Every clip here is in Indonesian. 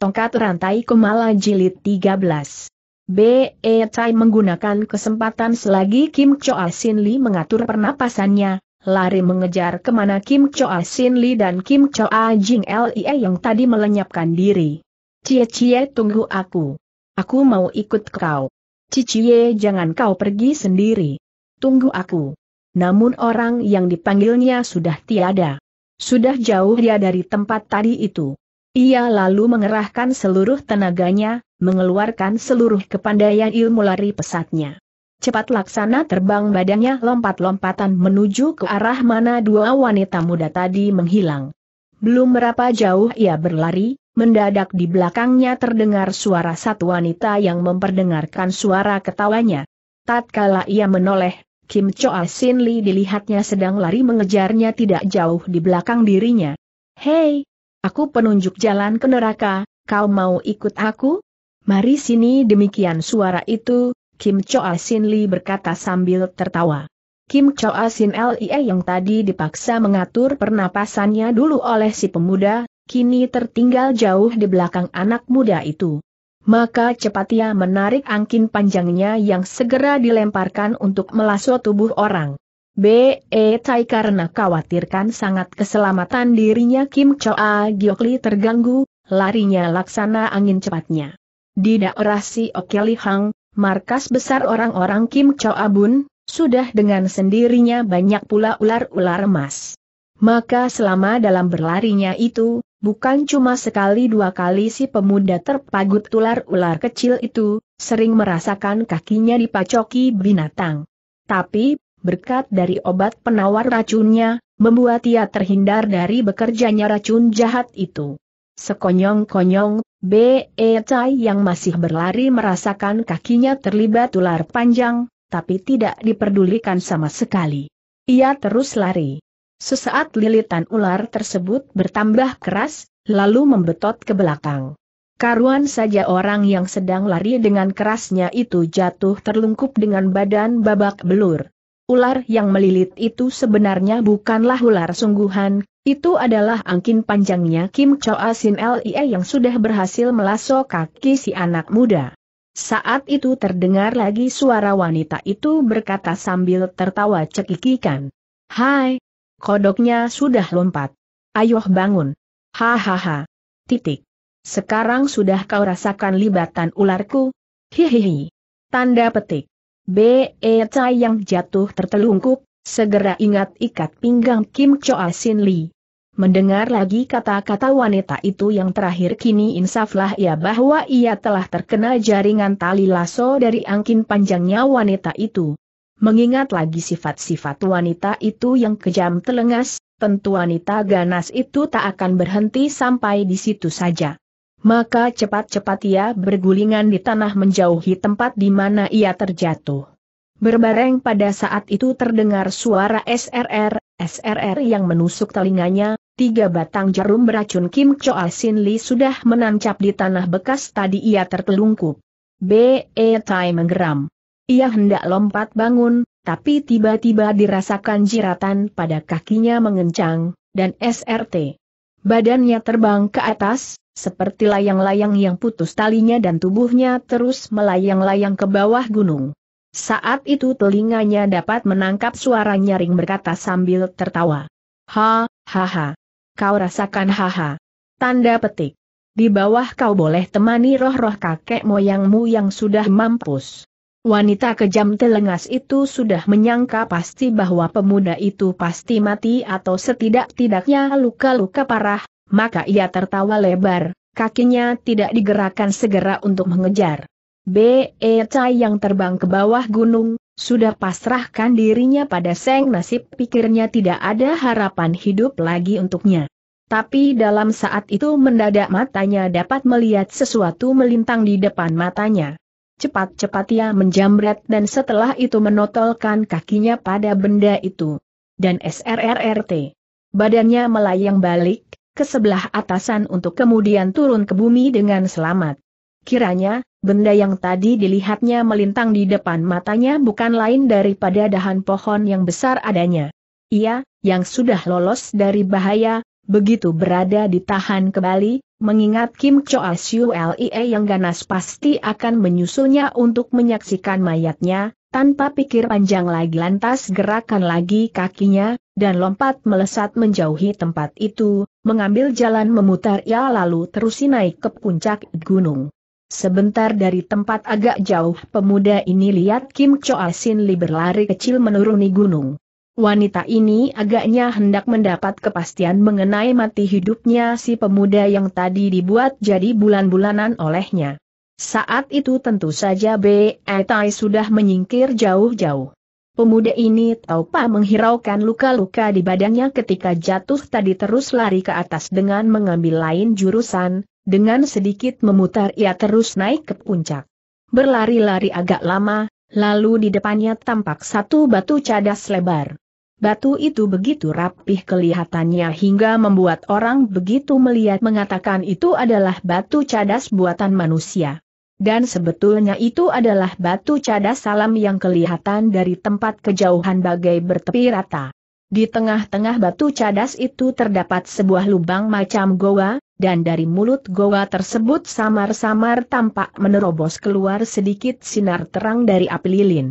Tongkat Rantai Kumala Jilid 13. B.E. Tai menggunakan kesempatan selagi Kim Choa Sin Li mengatur pernapasannya, lari mengejar kemana Kim Choa Sin Li dan Kim Choa Jing Lie yang tadi melenyapkan diri. Cie-cie tunggu aku. Aku mau ikut kau. Cie Cie, jangan kau pergi sendiri. Tunggu aku. Namun orang yang dipanggilnya sudah tiada. Sudah jauh dia dari tempat tadi itu. Ia lalu mengerahkan seluruh tenaganya, mengeluarkan seluruh kepandaian ilmu lari pesatnya. Cepat laksana terbang badannya lompat-lompatan menuju ke arah mana dua wanita muda tadi menghilang. Belum berapa jauh ia berlari, mendadak di belakangnya terdengar suara satu wanita yang memperdengarkan suara ketawanya. Tatkala ia menoleh, Kim Choa Sin Lee dilihatnya sedang lari mengejarnya tidak jauh di belakang dirinya. Hei, Aku penunjuk jalan ke neraka, kau mau ikut aku? Mari sini demikian suara itu, Kim Choa Sin Li berkata sambil tertawa. Kim Choa Sin Li yang tadi dipaksa mengatur pernapasannya dulu oleh si pemuda, kini tertinggal jauh di belakang anak muda itu. Maka cepat ia menarik angkin panjangnya yang segera dilemparkan untuk melaso tubuh orang. B.E. Tai karena khawatirkan sangat keselamatan dirinya Kim Choa Giokli terganggu, larinya laksana angin cepatnya. Di daerah si Okeli Hang, markas besar orang-orang Kim Choa Bun, sudah dengan sendirinya banyak pula ular-ular emas. Maka selama dalam berlarinya itu, bukan cuma sekali dua kali si pemuda terpagut ular-ular kecil itu, sering merasakan kakinya dipacoki binatang. Tapi, berkat dari obat penawar racunnya, membuat ia terhindar dari bekerjanya racun jahat itu. Sekonyong-konyong, B.E. Cai yang masih berlari merasakan kakinya terlibat ular panjang, tapi tidak diperdulikan sama sekali. Ia terus lari. Sesaat lilitan ular tersebut bertambah keras, lalu membetot ke belakang. Karuan saja orang yang sedang lari dengan kerasnya itu jatuh terlungkup dengan badan babak belur. Ular yang melilit itu sebenarnya bukanlah ular sungguhan, itu adalah angkin panjangnya Kim Choa Sin Lie yang sudah berhasil melaso kaki si anak muda. Saat itu terdengar lagi suara wanita itu berkata sambil tertawa cekikikan. Hai, kodoknya sudah lompat. Ayo bangun. Hahaha. Titik. Sekarang sudah kau rasakan libatan ularku? Hihihi. Tanda petik. B.E. yang jatuh tertelungkup, segera ingat ikat pinggang Kim Choa Sin Lee. Mendengar lagi kata-kata wanita itu yang terakhir kini insaflah ia bahwa ia telah terkena jaringan tali lasso dari angkin panjangnya wanita itu. Mengingat lagi sifat-sifat wanita itu yang kejam telengas, tentu wanita ganas itu tak akan berhenti sampai di situ saja maka cepat-cepat ia bergulingan di tanah menjauhi tempat di mana ia terjatuh. Berbareng pada saat itu terdengar suara SRR, SRR yang menusuk telinganya, tiga batang jarum beracun Kim Choa ah Sin Lee sudah menancap di tanah bekas tadi ia tertelungkup. B.E. Tai menggeram. Ia hendak lompat bangun, tapi tiba-tiba dirasakan jiratan pada kakinya mengencang, dan SRT. Badannya terbang ke atas, seperti layang-layang yang putus talinya dan tubuhnya terus melayang-layang ke bawah gunung. Saat itu telinganya dapat menangkap suara nyaring berkata sambil tertawa. Ha, ha, ha. Kau rasakan ha, ha. Tanda petik. Di bawah kau boleh temani roh-roh kakek moyangmu yang sudah mampus. Wanita kejam telengas itu sudah menyangka pasti bahwa pemuda itu pasti mati atau setidak-tidaknya luka-luka parah, maka ia tertawa lebar, kakinya tidak digerakkan segera untuk mengejar. B.E. Cai yang terbang ke bawah gunung, sudah pasrahkan dirinya pada seng nasib pikirnya tidak ada harapan hidup lagi untuknya. Tapi dalam saat itu mendadak matanya dapat melihat sesuatu melintang di depan matanya. Cepat-cepat ia menjamret dan setelah itu menotolkan kakinya pada benda itu. Dan SRRRT. Badannya melayang balik, ke sebelah atasan untuk kemudian turun ke bumi dengan selamat. Kiranya, benda yang tadi dilihatnya melintang di depan matanya bukan lain daripada dahan pohon yang besar adanya. Ia, yang sudah lolos dari bahaya, begitu berada ditahan kembali, mengingat Kim Choa Siu Lie yang ganas pasti akan menyusulnya untuk menyaksikan mayatnya, tanpa pikir panjang lagi lantas gerakan lagi kakinya, dan lompat melesat menjauhi tempat itu, mengambil jalan memutar ia lalu terusi naik ke puncak gunung. Sebentar dari tempat agak jauh pemuda ini lihat Kim Choa Sin Li berlari kecil menuruni gunung. Wanita ini agaknya hendak mendapat kepastian mengenai mati hidupnya si pemuda yang tadi dibuat jadi bulan-bulanan olehnya. Saat itu tentu saja B.E. Tai sudah menyingkir jauh-jauh. Pemuda ini taupa menghiraukan luka-luka di badannya ketika jatuh tadi terus lari ke atas dengan mengambil lain jurusan, dengan sedikit memutar ia terus naik ke puncak. Berlari-lari agak lama, lalu di depannya tampak satu batu cadas lebar. Batu itu begitu rapih kelihatannya hingga membuat orang begitu melihat mengatakan itu adalah batu cadas buatan manusia dan sebetulnya itu adalah batu cadas salam yang kelihatan dari tempat kejauhan bagai bertepi rata. Di tengah-tengah batu cadas itu terdapat sebuah lubang macam goa, dan dari mulut goa tersebut samar-samar tampak menerobos keluar sedikit sinar terang dari api lilin.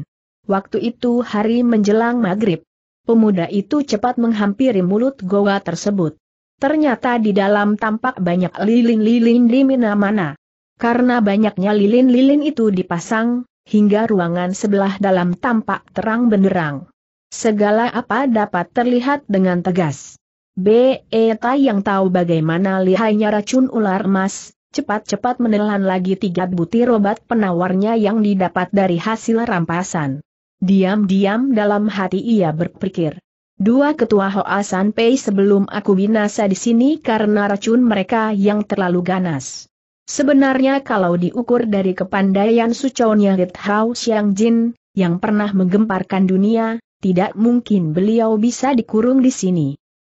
Waktu itu hari menjelang maghrib. Pemuda itu cepat menghampiri mulut goa tersebut. Ternyata di dalam tampak banyak lilin-lilin di mana-mana. Karena banyaknya lilin-lilin itu dipasang, hingga ruangan sebelah dalam tampak terang benderang. Segala apa dapat terlihat dengan tegas. Beta yang tahu bagaimana lihainya racun ular emas, cepat-cepat menelan lagi tiga butir obat penawarnya yang didapat dari hasil rampasan. Diam-diam dalam hati ia berpikir. Dua ketua Hoa Pei sebelum aku binasa di sini karena racun mereka yang terlalu ganas. Sebenarnya kalau diukur dari kepandaian suconya Rit Hao Xiang Jin, yang pernah menggemparkan dunia, tidak mungkin beliau bisa dikurung di sini.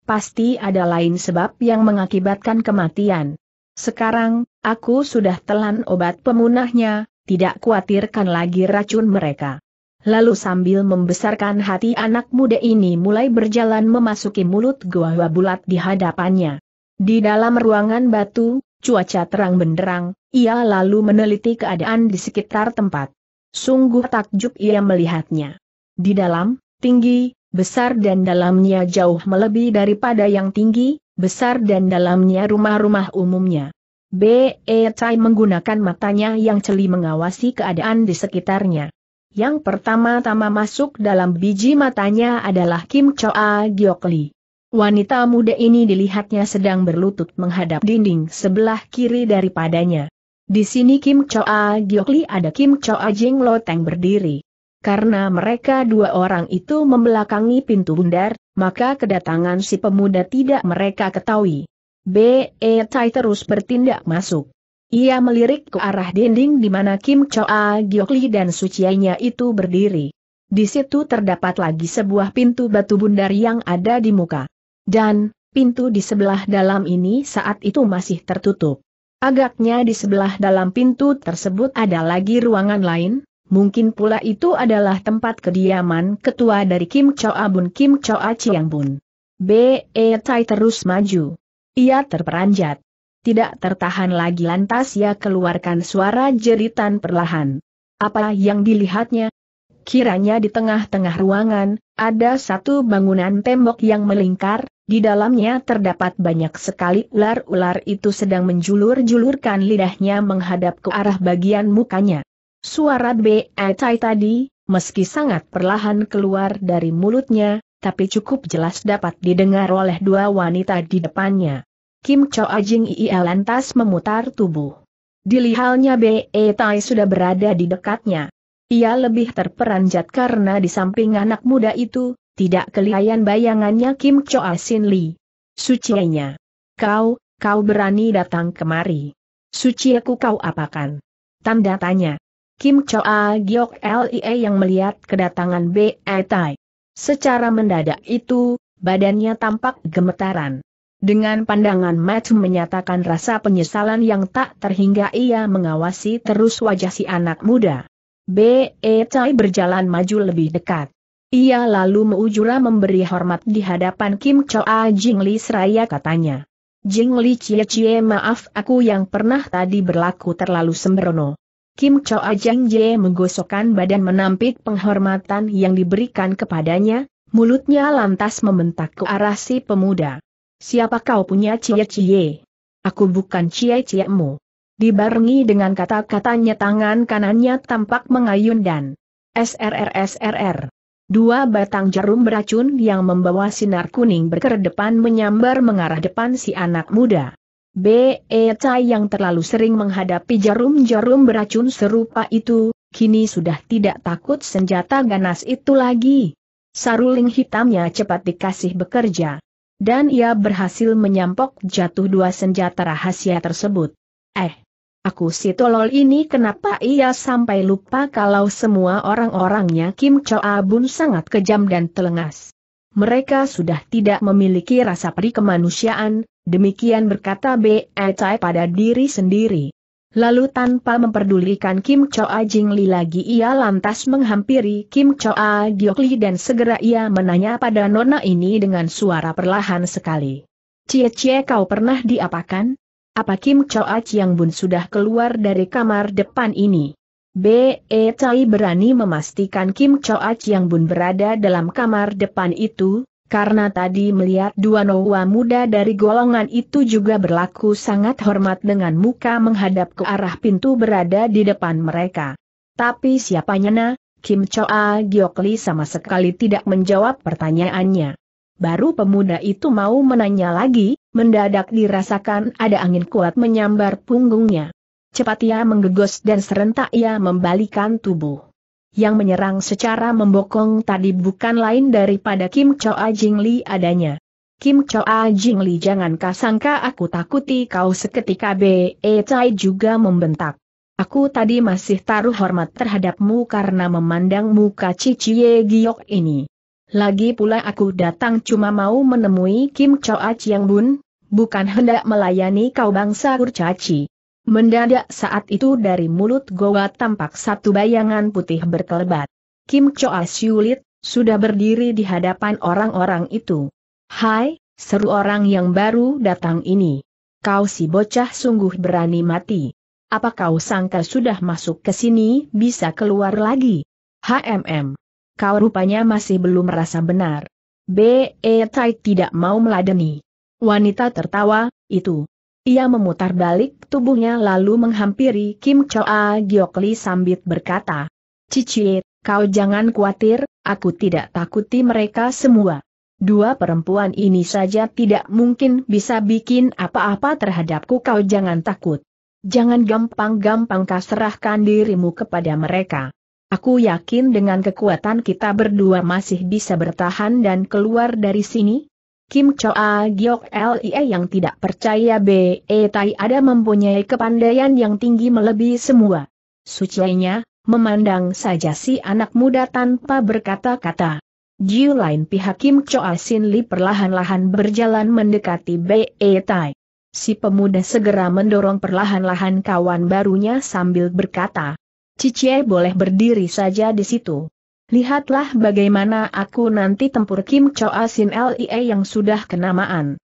Pasti ada lain sebab yang mengakibatkan kematian. Sekarang, aku sudah telan obat pemunahnya, tidak khawatirkan lagi racun mereka. Lalu sambil membesarkan hati anak muda ini mulai berjalan memasuki mulut gua bulat di hadapannya. Di dalam ruangan batu, Cuaca terang benderang, ia lalu meneliti keadaan di sekitar tempat. Sungguh takjub ia melihatnya. Di dalam, tinggi, besar dan dalamnya jauh melebihi daripada yang tinggi, besar dan dalamnya rumah-rumah umumnya. B.E. Chai menggunakan matanya yang celi mengawasi keadaan di sekitarnya. Yang pertama-tama masuk dalam biji matanya adalah Kim Choa Giokli. Wanita muda ini dilihatnya sedang berlutut menghadap dinding sebelah kiri daripadanya. Di sini Kim Choa Giokli ada Kim Choa Jing Loteng berdiri. Karena mereka dua orang itu membelakangi pintu bundar, maka kedatangan si pemuda tidak mereka ketahui. B.E. Tai terus bertindak masuk. Ia melirik ke arah dinding di mana Kim Choa Giokli dan sucianya itu berdiri. Di situ terdapat lagi sebuah pintu batu bundar yang ada di muka. Dan, pintu di sebelah dalam ini saat itu masih tertutup. Agaknya di sebelah dalam pintu tersebut ada lagi ruangan lain, mungkin pula itu adalah tempat kediaman ketua dari Kim Choa Bun Kim Choa Chiang Bun. B.E. Tai terus maju. Ia terperanjat. Tidak tertahan lagi lantas ia keluarkan suara jeritan perlahan. Apa yang dilihatnya? Kiranya di tengah-tengah ruangan, ada satu bangunan tembok yang melingkar, di dalamnya terdapat banyak sekali ular-ular itu sedang menjulur-julurkan lidahnya menghadap ke arah bagian mukanya. Suara BE Tai e tadi, meski sangat perlahan keluar dari mulutnya, tapi cukup jelas dapat didengar oleh dua wanita di depannya. Kim Cho Ajing Ia lantas memutar tubuh. Dilihalnya Tai e e sudah berada di dekatnya. Ia lebih terperanjat karena di samping anak muda itu, tidak kelihayan bayangannya Kim Choa Sin Lee. Sucienya. Kau, kau berani datang kemari. Suciaku kau apakan? Tanda tanya. Kim Choa Giok Lie yang melihat kedatangan B. Tai. Secara mendadak itu, badannya tampak gemetaran. Dengan pandangan mata menyatakan rasa penyesalan yang tak terhingga ia mengawasi terus wajah si anak muda. B.E. Tai berjalan maju lebih dekat. Ia lalu Meujura memberi hormat di hadapan Kim Choa Jing Li seraya katanya. Jing Li Cie Cie maaf aku yang pernah tadi berlaku terlalu sembrono. Kim Choa Jang Jie menggosokkan badan menampik penghormatan yang diberikan kepadanya, mulutnya lantas membentak ke arah si pemuda. Siapa kau punya Cie Cie? Aku bukan Cie mu. Dibarengi dengan kata-katanya tangan kanannya tampak mengayun dan SRR Dua batang jarum beracun yang membawa sinar kuning berkedepan menyambar mengarah depan si anak muda. B.E. Cai yang terlalu sering menghadapi jarum-jarum beracun serupa itu, kini sudah tidak takut senjata ganas itu lagi. Saruling hitamnya cepat dikasih bekerja. Dan ia berhasil menyampok jatuh dua senjata rahasia tersebut. Eh, Aku si tolol ini kenapa ia sampai lupa kalau semua orang-orangnya Kim Choa Bun sangat kejam dan telengas. Mereka sudah tidak memiliki rasa peri kemanusiaan, demikian berkata B.E. E. Chai pada diri sendiri. Lalu tanpa memperdulikan Kim Choa Jingli lagi ia lantas menghampiri Kim Choa Giok dan segera ia menanya pada nona ini dengan suara perlahan sekali. Cie-cie kau pernah diapakan? Apa Kim Choa Chiang Bun sudah keluar dari kamar depan ini? B.E. Tai berani memastikan Kim Choa Chiang Bun berada dalam kamar depan itu, karena tadi melihat dua noa muda dari golongan itu juga berlaku sangat hormat dengan muka menghadap ke arah pintu berada di depan mereka. Tapi siapanya na, Kim Choa Giokli sama sekali tidak menjawab pertanyaannya. Baru pemuda itu mau menanya lagi, mendadak dirasakan ada angin kuat menyambar punggungnya. Cepat ia menggegos dan serentak ia membalikan tubuh. Yang menyerang secara membokong tadi bukan lain daripada Kim Choa Jing Li adanya. Kim Choa Jing Li jangan kasangka aku takuti kau seketika B.E. Chai juga membentak. Aku tadi masih taruh hormat terhadapmu karena memandang muka ciciye Giok ini. Lagi pula aku datang cuma mau menemui Kim Choa Chiang Bun, bukan hendak melayani kau bangsa kurcaci. Mendadak saat itu dari mulut goa tampak satu bayangan putih berkelebat. Kim Choa Siulit, sudah berdiri di hadapan orang-orang itu. Hai, seru orang yang baru datang ini. Kau si bocah sungguh berani mati. Apa kau sangka sudah masuk ke sini bisa keluar lagi? HMM kau rupanya masih belum merasa benar. B.E. Tai tidak mau meladeni. Wanita tertawa, itu. Ia memutar balik tubuhnya lalu menghampiri Kim Choa Giokli sambit berkata. Cici, kau jangan khawatir, aku tidak takuti mereka semua. Dua perempuan ini saja tidak mungkin bisa bikin apa-apa terhadapku kau jangan takut. Jangan gampang-gampang kau serahkan dirimu kepada mereka. Aku yakin dengan kekuatan kita berdua masih bisa bertahan dan keluar dari sini? Kim Choa Giok Lie yang tidak percaya B.E. Tai ada mempunyai kepandaian yang tinggi melebihi semua. Sucinya, memandang saja si anak muda tanpa berkata-kata. Jiu lain pihak Kim Choa Sin Li perlahan-lahan berjalan mendekati B.E. Tai. Si pemuda segera mendorong perlahan-lahan kawan barunya sambil berkata, Cicie boleh berdiri saja di situ. Lihatlah bagaimana aku nanti tempur Kim Choa Sin Lie yang sudah kenamaan.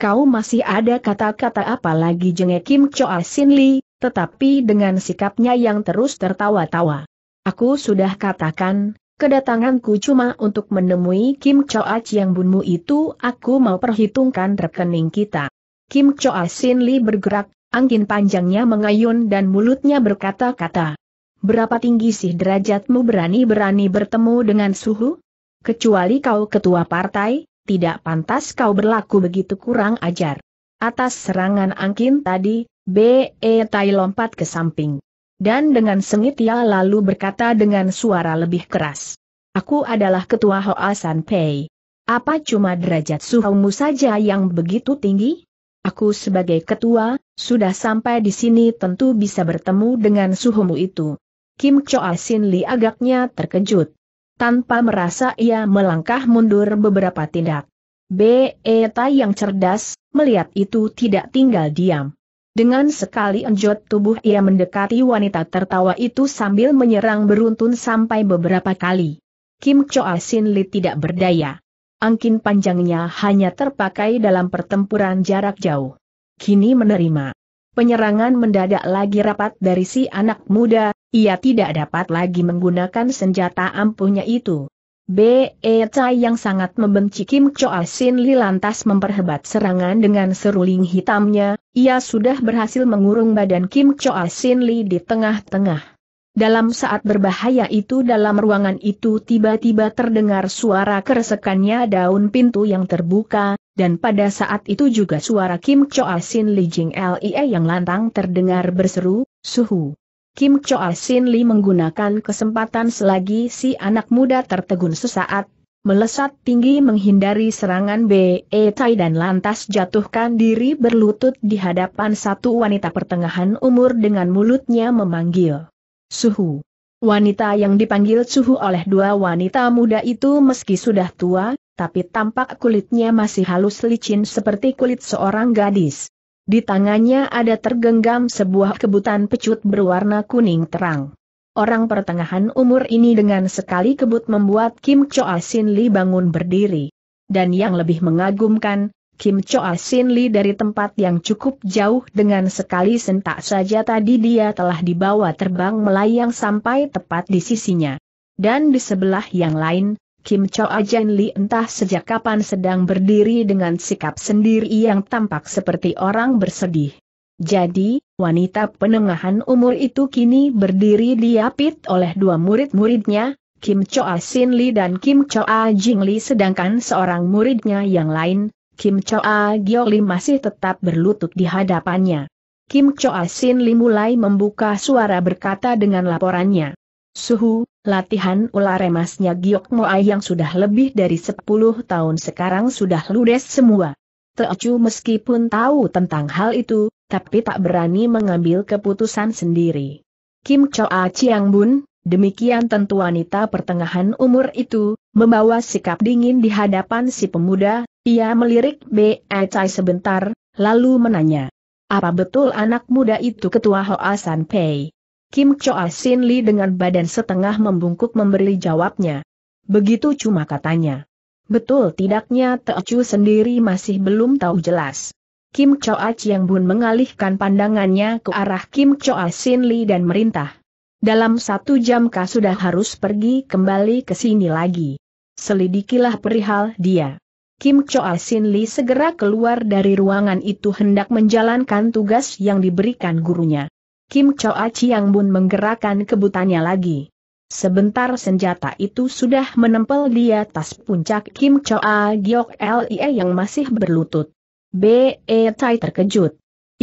Kau masih ada kata-kata apa lagi jenge Kim Choa Sin Li, tetapi dengan sikapnya yang terus tertawa-tawa. Aku sudah katakan, kedatanganku cuma untuk menemui Kim Choa yang Bunmu itu aku mau perhitungkan rekening kita. Kim Choa Sin Li bergerak, angin panjangnya mengayun dan mulutnya berkata-kata berapa tinggi sih derajatmu berani-berani bertemu dengan suhu? Kecuali kau ketua partai, tidak pantas kau berlaku begitu kurang ajar. Atas serangan angkin tadi, B.E. Tai lompat ke samping. Dan dengan sengit ia lalu berkata dengan suara lebih keras. Aku adalah ketua Hoa San Pei. Apa cuma derajat suhumu saja yang begitu tinggi? Aku sebagai ketua, sudah sampai di sini tentu bisa bertemu dengan suhumu itu. Kim Choa ah Sin Li agaknya terkejut. Tanpa merasa ia melangkah mundur beberapa tindak. B. Tai yang cerdas, melihat itu tidak tinggal diam. Dengan sekali enjot tubuh ia mendekati wanita tertawa itu sambil menyerang beruntun sampai beberapa kali. Kim Choa ah Sin Li tidak berdaya. Angkin panjangnya hanya terpakai dalam pertempuran jarak jauh. Kini menerima penyerangan mendadak lagi rapat dari si anak muda, ia tidak dapat lagi menggunakan senjata ampuhnya itu. B.E. Cai yang sangat membenci Kim Choa Sin Li lantas memperhebat serangan dengan seruling hitamnya, ia sudah berhasil mengurung badan Kim Choa Sin Li di tengah-tengah. Dalam saat berbahaya itu dalam ruangan itu tiba-tiba terdengar suara keresekannya daun pintu yang terbuka, dan pada saat itu juga suara Kim Choa Sin Li Jing Lie yang lantang terdengar berseru, Suhu. Kim Choa Sin Li menggunakan kesempatan selagi si anak muda tertegun sesaat, melesat tinggi menghindari serangan B.E. Tai dan lantas jatuhkan diri berlutut di hadapan satu wanita pertengahan umur dengan mulutnya memanggil. Suhu. Wanita yang dipanggil Suhu oleh dua wanita muda itu meski sudah tua, tapi tampak kulitnya masih halus licin seperti kulit seorang gadis. Di tangannya ada tergenggam sebuah kebutan pecut berwarna kuning terang. Orang pertengahan umur ini dengan sekali kebut membuat Kim Choa Sin Lee bangun berdiri. Dan yang lebih mengagumkan, Kim Choa Sin Lee dari tempat yang cukup jauh dengan sekali sentak saja tadi dia telah dibawa terbang melayang sampai tepat di sisinya. Dan di sebelah yang lain, Kim Choa Jen Li entah sejak kapan sedang berdiri dengan sikap sendiri yang tampak seperti orang bersedih. Jadi, wanita penengahan umur itu kini berdiri diapit oleh dua murid-muridnya, Kim Choa Sin Li dan Kim Choa Jing Li sedangkan seorang muridnya yang lain, Kim Choa Gyo Li masih tetap berlutut di hadapannya. Kim Choa Sin Li mulai membuka suara berkata dengan laporannya. Suhu, latihan ular emasnya Giok Moai yang sudah lebih dari 10 tahun sekarang sudah ludes semua. Teocu meskipun tahu tentang hal itu, tapi tak berani mengambil keputusan sendiri. Kim Choa Chiang Bun, demikian tentu wanita pertengahan umur itu, membawa sikap dingin di hadapan si pemuda, ia melirik B. Chai sebentar, lalu menanya. Apa betul anak muda itu ketua Hoa San Pei? Kim Choa ah Sin Li dengan badan setengah membungkuk memberi jawabnya. Begitu cuma katanya. Betul tidaknya Chu sendiri masih belum tahu jelas. Kim Choa ah Chiang Bun mengalihkan pandangannya ke arah Kim Choa ah Sin Li dan merintah. Dalam satu jam kau sudah harus pergi kembali ke sini lagi. Selidikilah perihal dia. Kim Choa Sin Li segera keluar dari ruangan itu hendak menjalankan tugas yang diberikan gurunya. Kim Choa Chiang Bun menggerakkan kebutannya lagi. Sebentar senjata itu sudah menempel di atas puncak Kim Choa Giok Lie yang masih berlutut. B.E. Tai terkejut.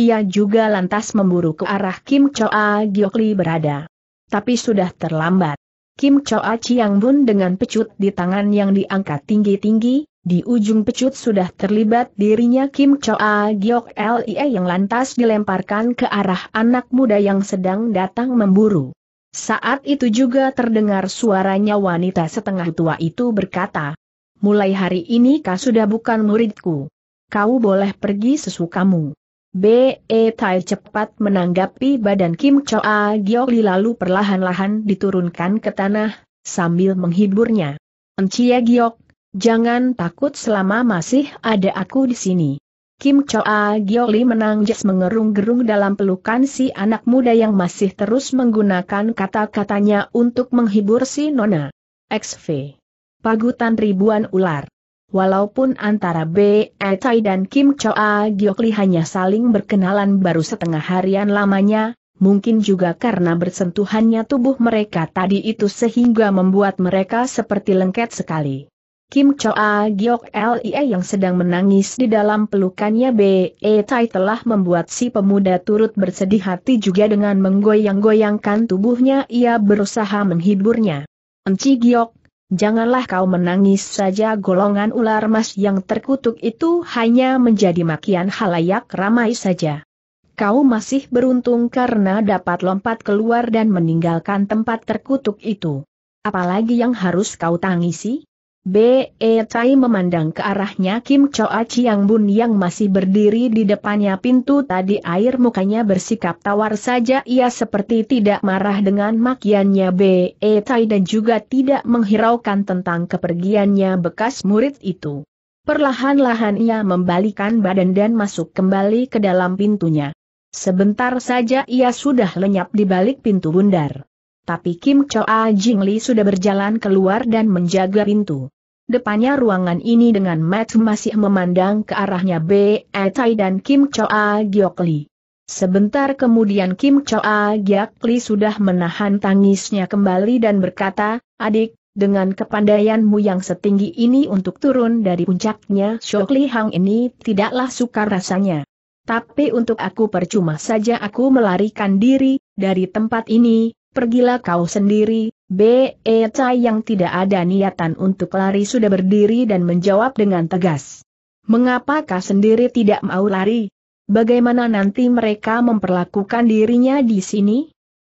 Ia juga lantas memburu ke arah Kim Choa Giok Li berada. Tapi sudah terlambat. Kim Choa Chiang Bun dengan pecut di tangan yang diangkat tinggi-tinggi, di ujung pecut sudah terlibat dirinya Kim Choa Giok Lie yang lantas dilemparkan ke arah anak muda yang sedang datang memburu. Saat itu juga terdengar suaranya wanita setengah tua itu berkata, Mulai hari ini kau sudah bukan muridku. Kau boleh pergi sesukamu. B.E. Tai cepat menanggapi badan Kim Choa Giok Li lalu perlahan-lahan diturunkan ke tanah, sambil menghiburnya. Encia Giok, jangan takut selama masih ada aku di sini. Kim Choa Giok Li menangis mengerung-gerung dalam pelukan si anak muda yang masih terus menggunakan kata-katanya untuk menghibur si Nona. XV. Pagutan ribuan ular. Walaupun antara B. E. Eh tai dan Kim Choa Giokli hanya saling berkenalan baru setengah harian lamanya, mungkin juga karena bersentuhannya tubuh mereka tadi itu sehingga membuat mereka seperti lengket sekali. Kim Choa Giok Lie yang sedang menangis di dalam pelukannya B. E. Eh tai telah membuat si pemuda turut bersedih hati juga dengan menggoyang-goyangkan tubuhnya ia berusaha menghiburnya. Enci Giok, janganlah kau menangis saja golongan ular mas yang terkutuk itu hanya menjadi makian halayak ramai saja. Kau masih beruntung karena dapat lompat keluar dan meninggalkan tempat terkutuk itu. Apalagi yang harus kau tangisi? B. E. Tai memandang ke arahnya Kim Choa Chiang Bun yang masih berdiri di depannya pintu tadi air mukanya bersikap tawar saja ia seperti tidak marah dengan makiannya B. E. Tai dan juga tidak menghiraukan tentang kepergiannya bekas murid itu. Perlahan-lahan ia membalikan badan dan masuk kembali ke dalam pintunya. Sebentar saja ia sudah lenyap di balik pintu bundar tapi Kim Choa Jingli sudah berjalan keluar dan menjaga pintu. Depannya ruangan ini dengan Matt masih memandang ke arahnya Be E. Tai dan Kim Choa Giok Li. Sebentar kemudian Kim Choa Giok Li sudah menahan tangisnya kembali dan berkata, adik, dengan kepandaianmu yang setinggi ini untuk turun dari puncaknya Shok Li Hang ini tidaklah sukar rasanya. Tapi untuk aku percuma saja aku melarikan diri, dari tempat ini, pergilah kau sendiri, B.E. Cai yang tidak ada niatan untuk lari sudah berdiri dan menjawab dengan tegas. Mengapa kau sendiri tidak mau lari? Bagaimana nanti mereka memperlakukan dirinya di sini?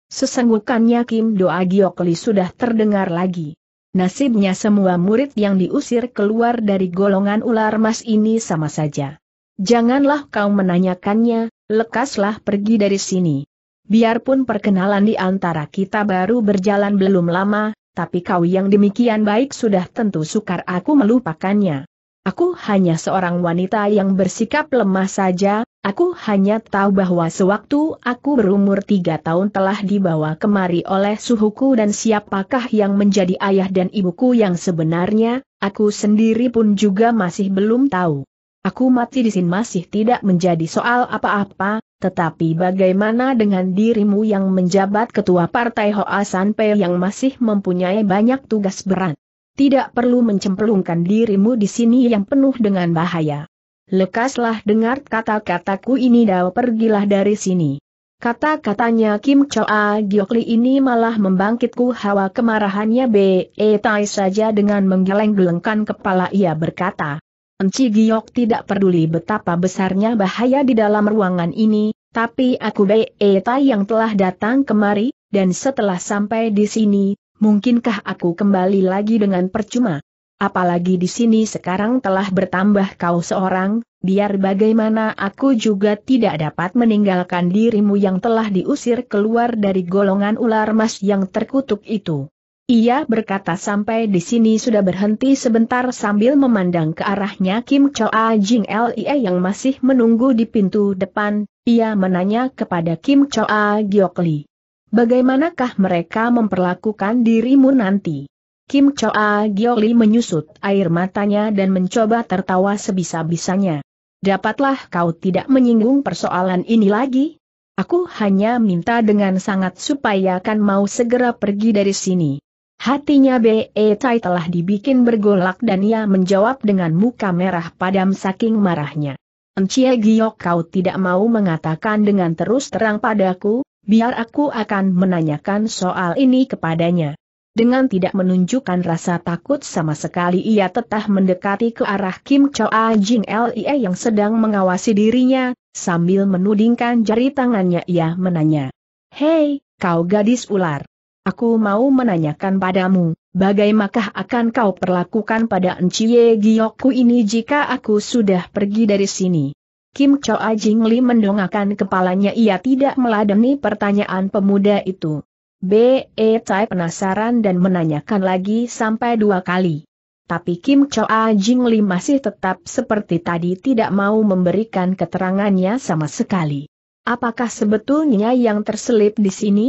Sesenggukannya Kim Doa Giokli sudah terdengar lagi. Nasibnya semua murid yang diusir keluar dari golongan ular mas ini sama saja. Janganlah kau menanyakannya, lekaslah pergi dari sini. Biarpun perkenalan di antara kita baru berjalan belum lama, tapi kau yang demikian baik sudah tentu sukar aku melupakannya. Aku hanya seorang wanita yang bersikap lemah saja, aku hanya tahu bahwa sewaktu aku berumur tiga tahun telah dibawa kemari oleh suhuku dan siapakah yang menjadi ayah dan ibuku yang sebenarnya, aku sendiri pun juga masih belum tahu. Aku mati di sini masih tidak menjadi soal apa-apa, tetapi bagaimana dengan dirimu yang menjabat ketua partai Hoa Sanpei yang masih mempunyai banyak tugas berat? Tidak perlu mencemplungkan dirimu di sini yang penuh dengan bahaya. Lekaslah dengar kata-kataku ini dan pergilah dari sini. Kata-katanya Kim Choa Giokli ini malah membangkitku hawa kemarahannya B.E. Tai saja dengan menggeleng-gelengkan kepala ia berkata. Enci Giok tidak peduli betapa besarnya bahaya di dalam ruangan ini, tapi aku Eta e yang telah datang kemari, dan setelah sampai di sini, mungkinkah aku kembali lagi dengan percuma? Apalagi di sini sekarang telah bertambah kau seorang, biar bagaimana aku juga tidak dapat meninggalkan dirimu yang telah diusir keluar dari golongan ular emas yang terkutuk itu. Ia berkata sampai di sini sudah berhenti sebentar sambil memandang ke arahnya Kim Choa Jing Lie yang masih menunggu di pintu depan, ia menanya kepada Kim Choa Giok Li. Bagaimanakah mereka memperlakukan dirimu nanti? Kim Choa Giok Li menyusut air matanya dan mencoba tertawa sebisa-bisanya. Dapatlah kau tidak menyinggung persoalan ini lagi? Aku hanya minta dengan sangat supaya kan mau segera pergi dari sini. Hatinya BE Tai telah dibikin bergolak dan ia menjawab dengan muka merah padam saking marahnya. Encie Giok kau tidak mau mengatakan dengan terus terang padaku, biar aku akan menanyakan soal ini kepadanya. Dengan tidak menunjukkan rasa takut sama sekali ia tetap mendekati ke arah Kim Choa Jing Lie yang sedang mengawasi dirinya, sambil menudingkan jari tangannya ia menanya. Hei, kau gadis ular. Aku mau menanyakan padamu, bagaimanakah akan kau perlakukan pada Enciye Giokku ini jika aku sudah pergi dari sini? Kim Choa Jing Li mendongakkan kepalanya ia tidak meladeni pertanyaan pemuda itu. B.E. Cai penasaran dan menanyakan lagi sampai dua kali. Tapi Kim Choa Jing Li masih tetap seperti tadi tidak mau memberikan keterangannya sama sekali. Apakah sebetulnya yang terselip di sini?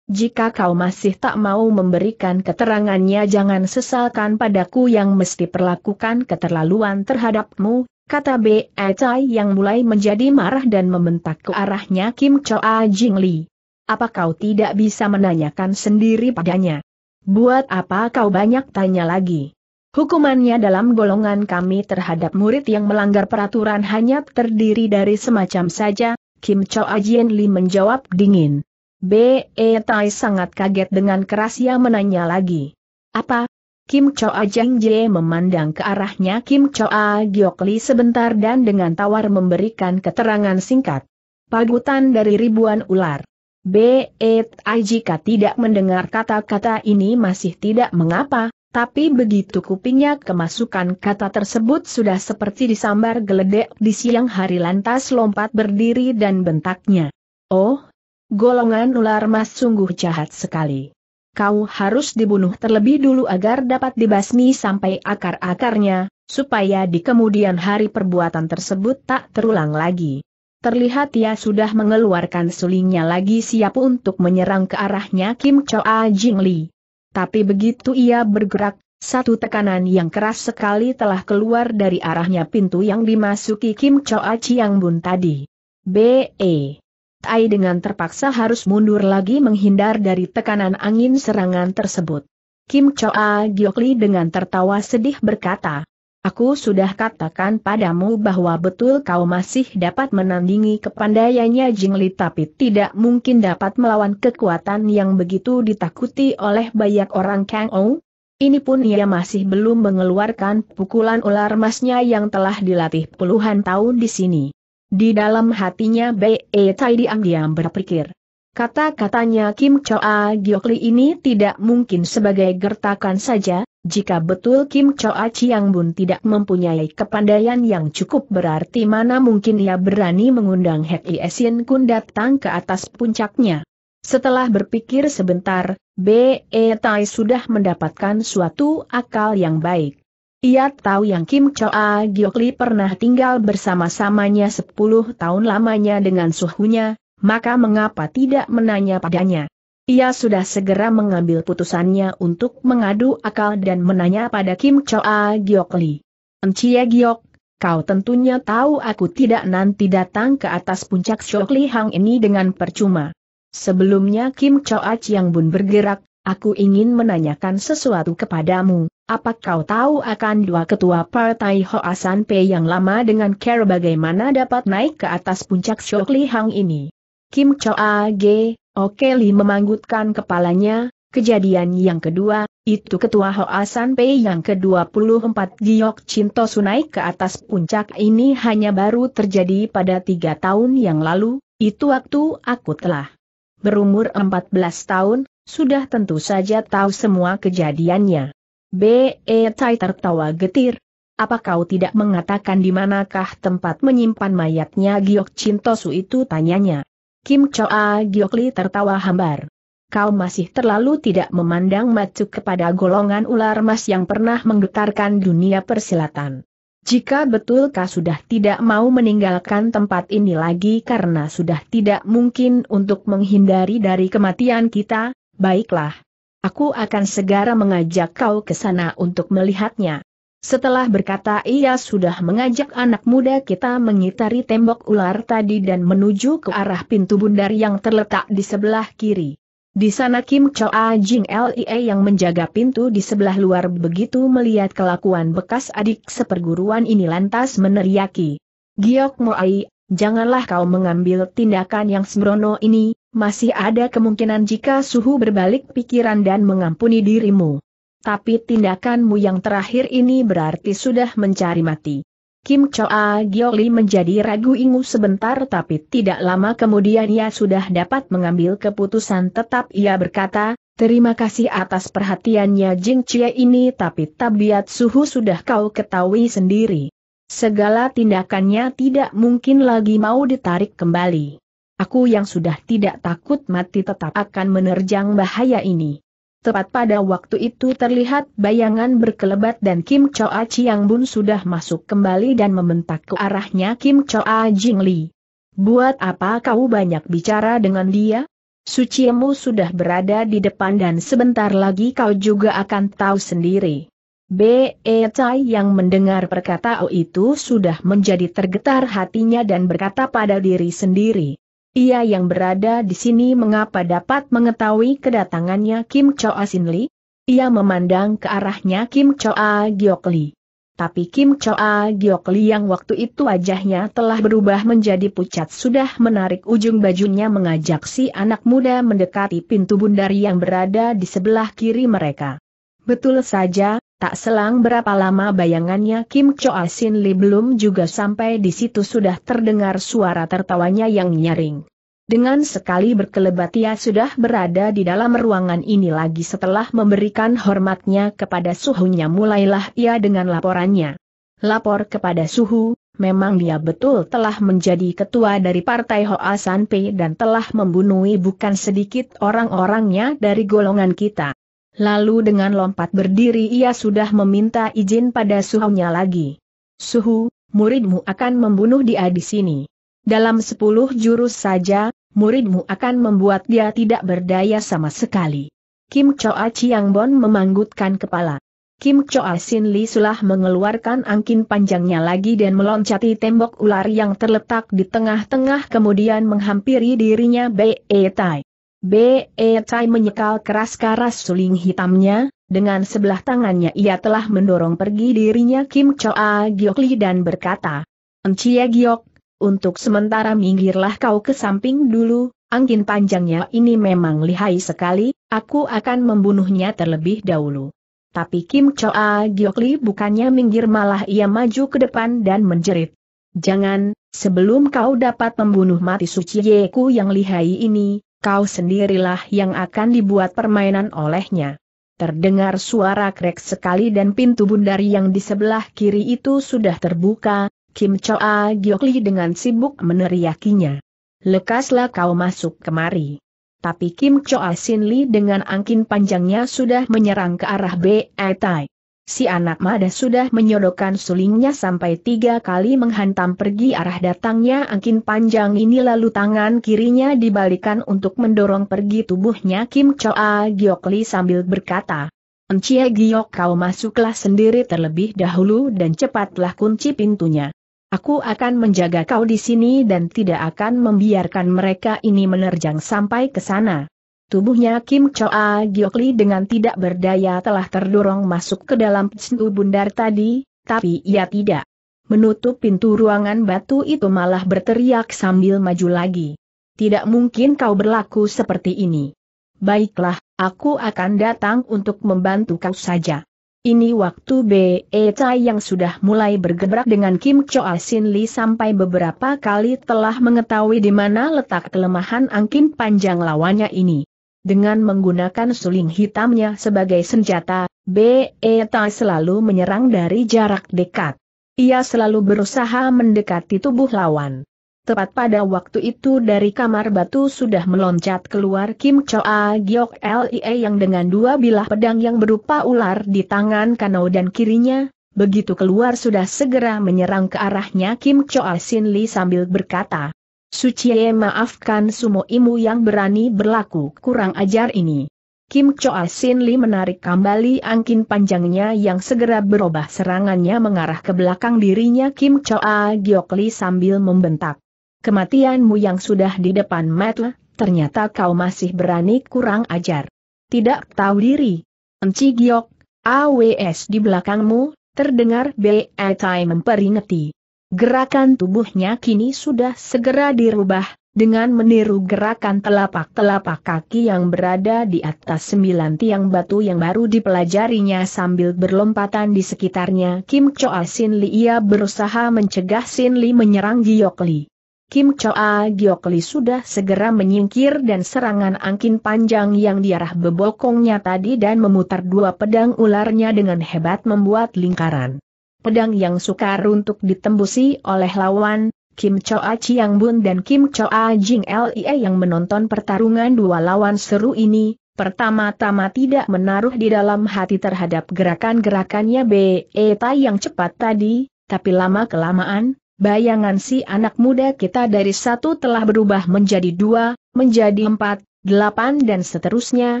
Jika kau masih tak mau memberikan keterangannya jangan sesalkan padaku yang mesti perlakukan keterlaluan terhadapmu, kata B. E. Chai yang mulai menjadi marah dan membentak ke arahnya Kim Choa Jing Li. Apa kau tidak bisa menanyakan sendiri padanya? Buat apa kau banyak tanya lagi? Hukumannya dalam golongan kami terhadap murid yang melanggar peraturan hanya terdiri dari semacam saja, Kim Choa Jing Li menjawab dingin. B. Tai sangat kaget dengan keras ia menanya lagi. Apa? Kim Choa Jeng Jie memandang ke arahnya Kim Choa Giok Li sebentar dan dengan tawar memberikan keterangan singkat. Pagutan dari ribuan ular. B. Tai jika tidak mendengar kata-kata ini masih tidak mengapa, tapi begitu kupingnya kemasukan kata tersebut sudah seperti disambar geledek di siang hari lantas lompat berdiri dan bentaknya. Oh, Golongan ular mas sungguh jahat sekali. Kau harus dibunuh terlebih dulu agar dapat dibasmi sampai akar-akarnya, supaya di kemudian hari perbuatan tersebut tak terulang lagi. Terlihat ia sudah mengeluarkan sulingnya lagi siap untuk menyerang ke arahnya Kim Choa Jing Li. Tapi begitu ia bergerak, satu tekanan yang keras sekali telah keluar dari arahnya pintu yang dimasuki Kim Choa Chiang Bun tadi. B.E. Ai dengan terpaksa harus mundur lagi menghindar dari tekanan angin serangan tersebut. Kim Choa Giokli dengan tertawa sedih berkata, Aku sudah katakan padamu bahwa betul kau masih dapat menandingi kepandaiannya Jingli tapi tidak mungkin dapat melawan kekuatan yang begitu ditakuti oleh banyak orang Kang Ou. Ini pun ia masih belum mengeluarkan pukulan ular emasnya yang telah dilatih puluhan tahun di sini. Di dalam hatinya be Tai e diam-diam berpikir. Kata-katanya Kim Choa Giokli ini tidak mungkin sebagai gertakan saja, jika betul Kim Choa Chiang Bun tidak mempunyai kepandaian yang cukup berarti mana mungkin ia berani mengundang Hek e Iesin Kun datang ke atas puncaknya. Setelah berpikir sebentar, Be e Tai sudah mendapatkan suatu akal yang baik. Ia tahu yang Kim Choa Giokli pernah tinggal bersama-samanya 10 tahun lamanya dengan suhunya, maka mengapa tidak menanya padanya? Ia sudah segera mengambil putusannya untuk mengadu akal dan menanya pada Kim Choa Giokli. Li. Encia Giok, kau tentunya tahu aku tidak nanti datang ke atas puncak Shokli Hang ini dengan percuma. Sebelumnya Kim Choa Chiang Bun bergerak, aku ingin menanyakan sesuatu kepadamu. Apa kau tahu akan dua ketua partai Hoasan P yang lama dengan care bagaimana dapat naik ke atas puncak Shok Li Hang ini? Kim A G, Kelly memanggutkan kepalanya, kejadian yang kedua, itu ketua Hoasan P yang ke-24 Giok Chinto Sunai ke atas puncak ini hanya baru terjadi pada tiga tahun yang lalu, itu waktu aku telah berumur 14 tahun, sudah tentu saja tahu semua kejadiannya. B.E. Tai tertawa getir. Apa kau tidak mengatakan di manakah tempat menyimpan mayatnya Giok Chintosu itu tanyanya. Kim Choa Giok tertawa hambar. Kau masih terlalu tidak memandang macu kepada golongan ular emas yang pernah menggetarkan dunia persilatan. Jika betul kau sudah tidak mau meninggalkan tempat ini lagi karena sudah tidak mungkin untuk menghindari dari kematian kita, baiklah, Aku akan segera mengajak kau ke sana untuk melihatnya. Setelah berkata ia sudah mengajak anak muda kita mengitari tembok ular tadi dan menuju ke arah pintu bundar yang terletak di sebelah kiri. Di sana Kim Choa Jing Lie yang menjaga pintu di sebelah luar begitu melihat kelakuan bekas adik seperguruan ini lantas meneriaki. Giok Moai, janganlah kau mengambil tindakan yang sembrono ini, masih ada kemungkinan jika suhu berbalik pikiran dan mengampuni dirimu. Tapi tindakanmu yang terakhir ini berarti sudah mencari mati. Kim Choa Gioli menjadi ragu ingu sebentar tapi tidak lama kemudian ia sudah dapat mengambil keputusan tetap ia berkata, terima kasih atas perhatiannya Jing Chia ini tapi tabiat suhu sudah kau ketahui sendiri. Segala tindakannya tidak mungkin lagi mau ditarik kembali. Aku yang sudah tidak takut mati tetap akan menerjang bahaya ini. Tepat pada waktu itu terlihat bayangan berkelebat dan Kim Choa Chiang Bun sudah masuk kembali dan membentak ke arahnya Kim Choa Jing Li. Buat apa kau banyak bicara dengan dia? Suciemu sudah berada di depan dan sebentar lagi kau juga akan tahu sendiri. B.E. Chai yang mendengar perkataan itu sudah menjadi tergetar hatinya dan berkata pada diri sendiri. Ia yang berada di sini mengapa dapat mengetahui kedatangannya Kim Choa Sin Li? Ia memandang ke arahnya Kim Choa Giok Lee. Tapi Kim Choa Giok Lee yang waktu itu wajahnya telah berubah menjadi pucat sudah menarik ujung bajunya mengajak si anak muda mendekati pintu bundar yang berada di sebelah kiri mereka. Betul saja, Tak selang berapa lama bayangannya Kim Choa Sin Li belum juga sampai di situ sudah terdengar suara tertawanya yang nyaring. Dengan sekali berkelebat ia sudah berada di dalam ruangan ini lagi setelah memberikan hormatnya kepada suhunya mulailah ia dengan laporannya. Lapor kepada suhu, memang dia betul telah menjadi ketua dari partai Hoa Sanpe dan telah membunuh bukan sedikit orang-orangnya dari golongan kita. Lalu dengan lompat berdiri ia sudah meminta izin pada suhunya lagi. Suhu, muridmu akan membunuh dia di sini. Dalam sepuluh jurus saja, muridmu akan membuat dia tidak berdaya sama sekali. Kim Choa Chiang Bon memanggutkan kepala. Kim Choa Sin Li Sulah mengeluarkan angkin panjangnya lagi dan meloncati tembok ular yang terletak di tengah-tengah kemudian menghampiri dirinya Bei e Tai. B.E. Tai menyekal keras-keras suling hitamnya, dengan sebelah tangannya ia telah mendorong pergi dirinya Kim Choa Giokli dan berkata, Encia Giok, untuk sementara minggirlah kau ke samping dulu, angin panjangnya ini memang lihai sekali, aku akan membunuhnya terlebih dahulu. Tapi Kim Choa Giokli bukannya minggir malah ia maju ke depan dan menjerit. Jangan, sebelum kau dapat membunuh mati suci Yeku yang lihai ini, kau sendirilah yang akan dibuat permainan olehnya. Terdengar suara krek sekali dan pintu bundar yang di sebelah kiri itu sudah terbuka, Kim Choa Giokli dengan sibuk meneriakinya. Lekaslah kau masuk kemari. Tapi Kim Choa Sin Lee dengan angin panjangnya sudah menyerang ke arah B.E. Tai. Si anak mada sudah menyodokkan sulingnya sampai tiga kali menghantam pergi arah datangnya angin panjang ini lalu tangan kirinya dibalikan untuk mendorong pergi tubuhnya Kim Choa Giok Li sambil berkata, Encie Giok kau masuklah sendiri terlebih dahulu dan cepatlah kunci pintunya. Aku akan menjaga kau di sini dan tidak akan membiarkan mereka ini menerjang sampai ke sana. Tubuhnya Kim Choa Giokli dengan tidak berdaya telah terdorong masuk ke dalam pintu Bundar tadi, tapi ia tidak menutup pintu ruangan batu itu malah berteriak sambil maju lagi. Tidak mungkin kau berlaku seperti ini. Baiklah, aku akan datang untuk membantu kau saja. Ini waktu B.E. Chai yang sudah mulai bergerak dengan Kim Choa Sin Li sampai beberapa kali telah mengetahui di mana letak kelemahan angkin panjang lawannya ini dengan menggunakan suling hitamnya sebagai senjata, B.E. Tai selalu menyerang dari jarak dekat. Ia selalu berusaha mendekati tubuh lawan. Tepat pada waktu itu dari kamar batu sudah meloncat keluar Kim Choa Giok Lie yang dengan dua bilah pedang yang berupa ular di tangan kanau dan kirinya, begitu keluar sudah segera menyerang ke arahnya Kim Choa Sin Lee sambil berkata, Suci, maafkan imu yang berani berlaku kurang ajar ini. Kim Choa Sin Li menarik kembali angkin panjangnya yang segera berubah serangannya mengarah ke belakang dirinya Kim Choa Giok Li sambil membentak. Kematianmu yang sudah di depan mata, ternyata kau masih berani kurang ajar. Tidak tahu diri. Enci Giok, AWS di belakangmu, terdengar BETI memperingati. Gerakan tubuhnya kini sudah segera dirubah, dengan meniru gerakan telapak-telapak kaki yang berada di atas sembilan tiang batu yang baru dipelajarinya sambil berlompatan di sekitarnya Kim Choa Sin Li ia berusaha mencegah Sin Li menyerang Giok Li. Kim Choa Giok Li sudah segera menyingkir dan serangan angkin panjang yang diarah bebokongnya tadi dan memutar dua pedang ularnya dengan hebat membuat lingkaran pedang yang sukar untuk ditembusi oleh lawan, Kim Choa Chiang Bun dan Kim Choa Jing Lie yang menonton pertarungan dua lawan seru ini, pertama-tama tidak menaruh di dalam hati terhadap gerakan-gerakannya Beta yang cepat tadi, tapi lama-kelamaan, bayangan si anak muda kita dari satu telah berubah menjadi dua, menjadi empat, delapan dan seterusnya,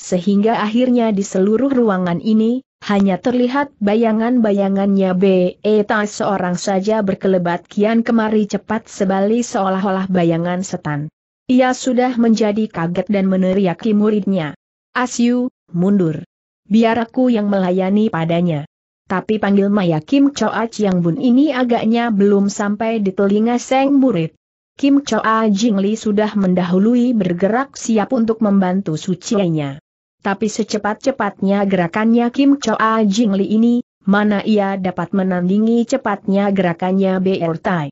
sehingga akhirnya di seluruh ruangan ini, hanya terlihat bayangan-bayangannya B.E. Tai seorang saja berkelebat kian kemari cepat sebali seolah-olah bayangan setan. Ia sudah menjadi kaget dan meneriaki muridnya. Asyu, mundur. Biar aku yang melayani padanya. Tapi panggil Maya Kim Choa Chiang Bun ini agaknya belum sampai di telinga Seng murid. Kim Choa Jingli sudah mendahului bergerak siap untuk membantu sucinya. Tapi secepat-cepatnya gerakannya Kim Choa Jing Li ini, mana ia dapat menandingi cepatnya gerakannya BR Tai.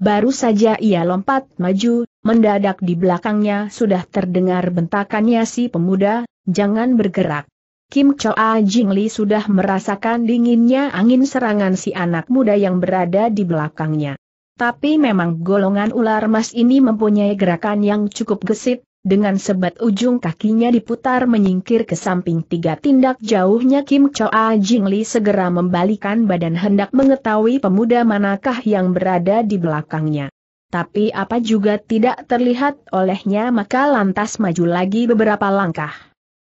Baru saja ia lompat maju, mendadak di belakangnya sudah terdengar bentakannya si pemuda, jangan bergerak. Kim Choa Jing Li sudah merasakan dinginnya angin serangan si anak muda yang berada di belakangnya. Tapi memang golongan ular mas ini mempunyai gerakan yang cukup gesit, dengan sebat ujung kakinya diputar menyingkir ke samping tiga tindak jauhnya Kim Choa Jing Li segera membalikan badan hendak mengetahui pemuda manakah yang berada di belakangnya. Tapi apa juga tidak terlihat olehnya maka lantas maju lagi beberapa langkah.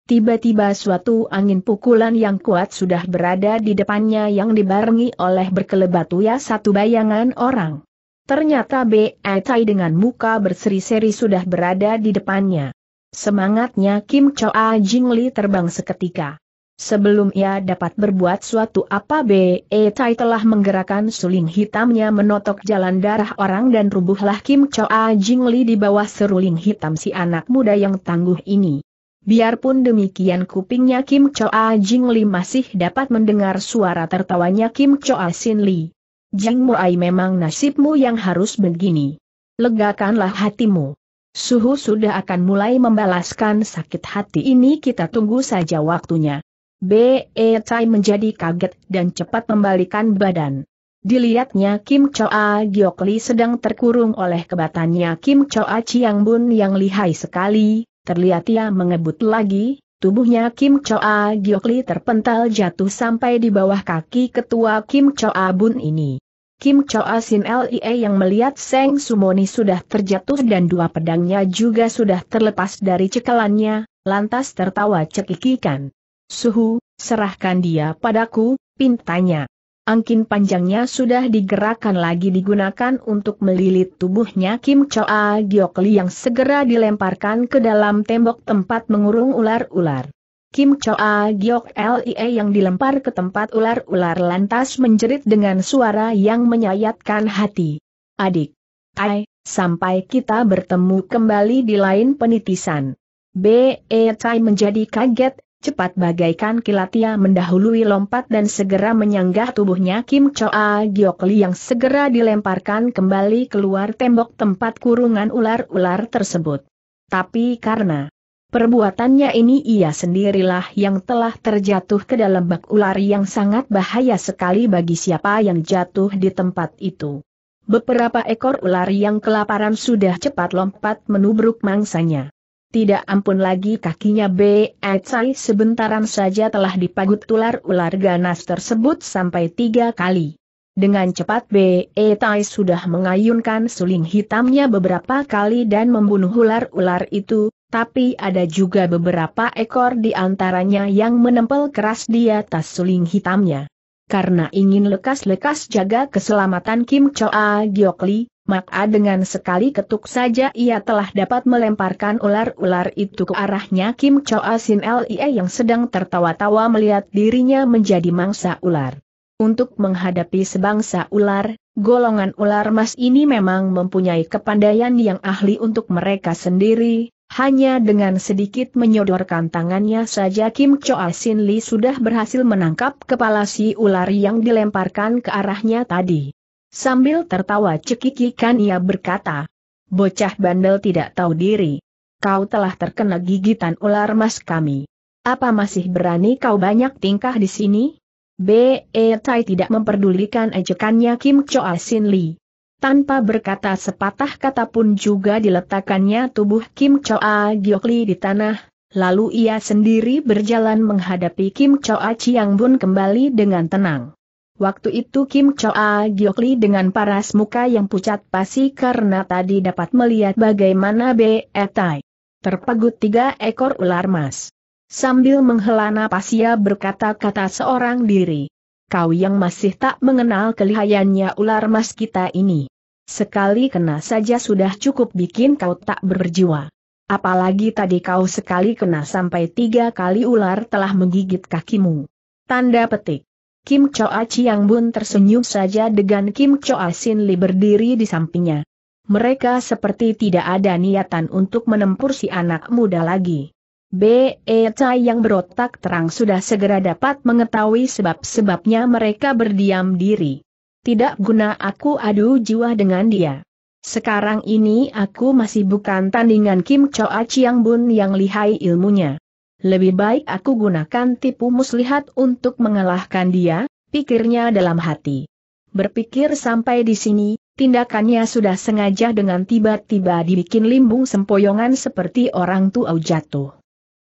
Tiba-tiba suatu angin pukulan yang kuat sudah berada di depannya yang dibarengi oleh berkelebatuya satu bayangan orang. Ternyata B.E. Tai dengan muka berseri-seri sudah berada di depannya. Semangatnya Kim Choa Jingli terbang seketika. Sebelum ia dapat berbuat suatu apa B.E. Tai telah menggerakkan suling hitamnya menotok jalan darah orang dan rubuhlah Kim Choa Jingli di bawah seruling hitam si anak muda yang tangguh ini. Biarpun demikian kupingnya Kim Choa Jingli masih dapat mendengar suara tertawanya Kim Choa Sin Li. Jang Muai memang nasibmu yang harus begini. Legakanlah hatimu. Suhu sudah akan mulai membalaskan sakit hati ini kita tunggu saja waktunya. Be Tai menjadi kaget dan cepat membalikan badan. Dilihatnya Kim Choa Giok Li sedang terkurung oleh kebatannya Kim Choa Chiang Bun yang lihai sekali, terlihat ia mengebut lagi, Tubuhnya Kim Choa Giokli terpental jatuh sampai di bawah kaki ketua Kim Choa Bun ini. Kim Choa Sin Lie yang melihat Seng Sumoni sudah terjatuh dan dua pedangnya juga sudah terlepas dari cekalannya, lantas tertawa cekikikan. Suhu, serahkan dia padaku, pintanya. Angkin panjangnya sudah digerakkan lagi digunakan untuk melilit tubuhnya Kim Choa Giokli yang segera dilemparkan ke dalam tembok tempat mengurung ular-ular. Kim Choa Giok Lie yang dilempar ke tempat ular-ular lantas menjerit dengan suara yang menyayatkan hati. Adik. Ai, sampai kita bertemu kembali di lain penitisan. B.E. Tai menjadi kaget, cepat bagaikan kilat ia mendahului lompat dan segera menyanggah tubuhnya Kim Choa Giok Li yang segera dilemparkan kembali keluar tembok tempat kurungan ular-ular tersebut. Tapi karena Perbuatannya ini ia sendirilah yang telah terjatuh ke dalam bak ular yang sangat bahaya sekali bagi siapa yang jatuh di tempat itu. Beberapa ekor ular yang kelaparan sudah cepat lompat menubruk mangsanya. Tidak ampun lagi kakinya B. Etsai sebentaran saja telah dipagut ular-ular ganas tersebut sampai tiga kali. Dengan cepat B. Etsai sudah mengayunkan suling hitamnya beberapa kali dan membunuh ular-ular itu, tapi ada juga beberapa ekor di antaranya yang menempel keras di atas suling hitamnya. Karena ingin lekas-lekas jaga keselamatan Kim Choa Giokli, maka dengan sekali ketuk saja ia telah dapat melemparkan ular-ular itu ke arahnya Kim Choa Sin Lie yang sedang tertawa-tawa melihat dirinya menjadi mangsa ular. Untuk menghadapi sebangsa ular, golongan ular mas ini memang mempunyai kepandaian yang ahli untuk mereka sendiri, hanya dengan sedikit menyodorkan tangannya saja Kim Choa Sin Lee sudah berhasil menangkap kepala si ular yang dilemparkan ke arahnya tadi. Sambil tertawa cekikikan ia berkata, Bocah bandel tidak tahu diri. Kau telah terkena gigitan ular mas kami. Apa masih berani kau banyak tingkah di sini? B.E. Tai tidak memperdulikan ejekannya Kim Choa Sin Lee. Tanpa berkata sepatah kata pun juga diletakkannya tubuh Kim Choa Giokli di tanah, lalu ia sendiri berjalan menghadapi Kim Choa Chiang Bun kembali dengan tenang. Waktu itu Kim Choa Giokli dengan paras muka yang pucat pasi karena tadi dapat melihat bagaimana Be Etai terpegut tiga ekor ular mas. Sambil menghela napas ia berkata-kata seorang diri kau yang masih tak mengenal kelihayannya ular mas kita ini. Sekali kena saja sudah cukup bikin kau tak berjiwa. Apalagi tadi kau sekali kena sampai tiga kali ular telah menggigit kakimu. Tanda petik. Kim Choa Chiang Bun tersenyum saja dengan Kim Choa Sin Li berdiri di sampingnya. Mereka seperti tidak ada niatan untuk menempur si anak muda lagi. Be E. yang berotak terang sudah segera dapat mengetahui sebab-sebabnya mereka berdiam diri. Tidak guna aku adu jiwa dengan dia. Sekarang ini aku masih bukan tandingan Kim Choa Chiang Bun yang lihai ilmunya. Lebih baik aku gunakan tipu muslihat untuk mengalahkan dia, pikirnya dalam hati. Berpikir sampai di sini, tindakannya sudah sengaja dengan tiba-tiba dibikin limbung sempoyongan seperti orang tua jatuh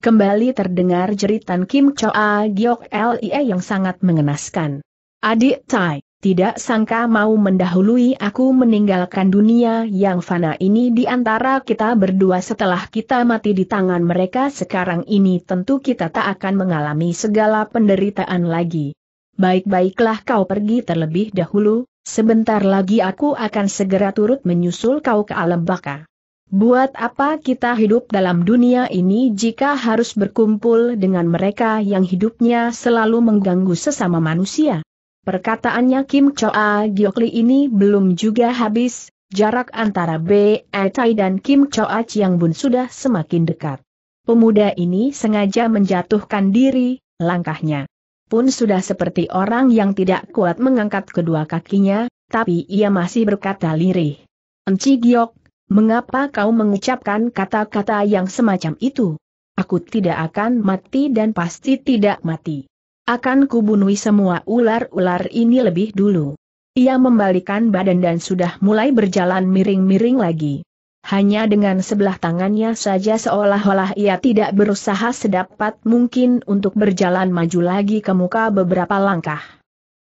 kembali terdengar jeritan Kim Choa Giok Lie yang sangat mengenaskan. Adik Tai, tidak sangka mau mendahului aku meninggalkan dunia yang fana ini di antara kita berdua setelah kita mati di tangan mereka sekarang ini tentu kita tak akan mengalami segala penderitaan lagi. Baik-baiklah kau pergi terlebih dahulu, sebentar lagi aku akan segera turut menyusul kau ke alam baka. Buat apa kita hidup dalam dunia ini jika harus berkumpul dengan mereka yang hidupnya selalu mengganggu sesama manusia? Perkataannya Kim Choa Giokli ini belum juga habis, jarak antara B. E. Tai dan Kim Choa Chiang Bun sudah semakin dekat. Pemuda ini sengaja menjatuhkan diri, langkahnya pun sudah seperti orang yang tidak kuat mengangkat kedua kakinya, tapi ia masih berkata lirih. Enci Giok Mengapa kau mengucapkan kata-kata yang semacam itu? Aku tidak akan mati dan pasti tidak mati. Akan kubunuhi semua ular-ular ini lebih dulu. Ia membalikan badan dan sudah mulai berjalan miring-miring lagi. Hanya dengan sebelah tangannya saja seolah-olah ia tidak berusaha sedapat mungkin untuk berjalan maju lagi ke muka beberapa langkah.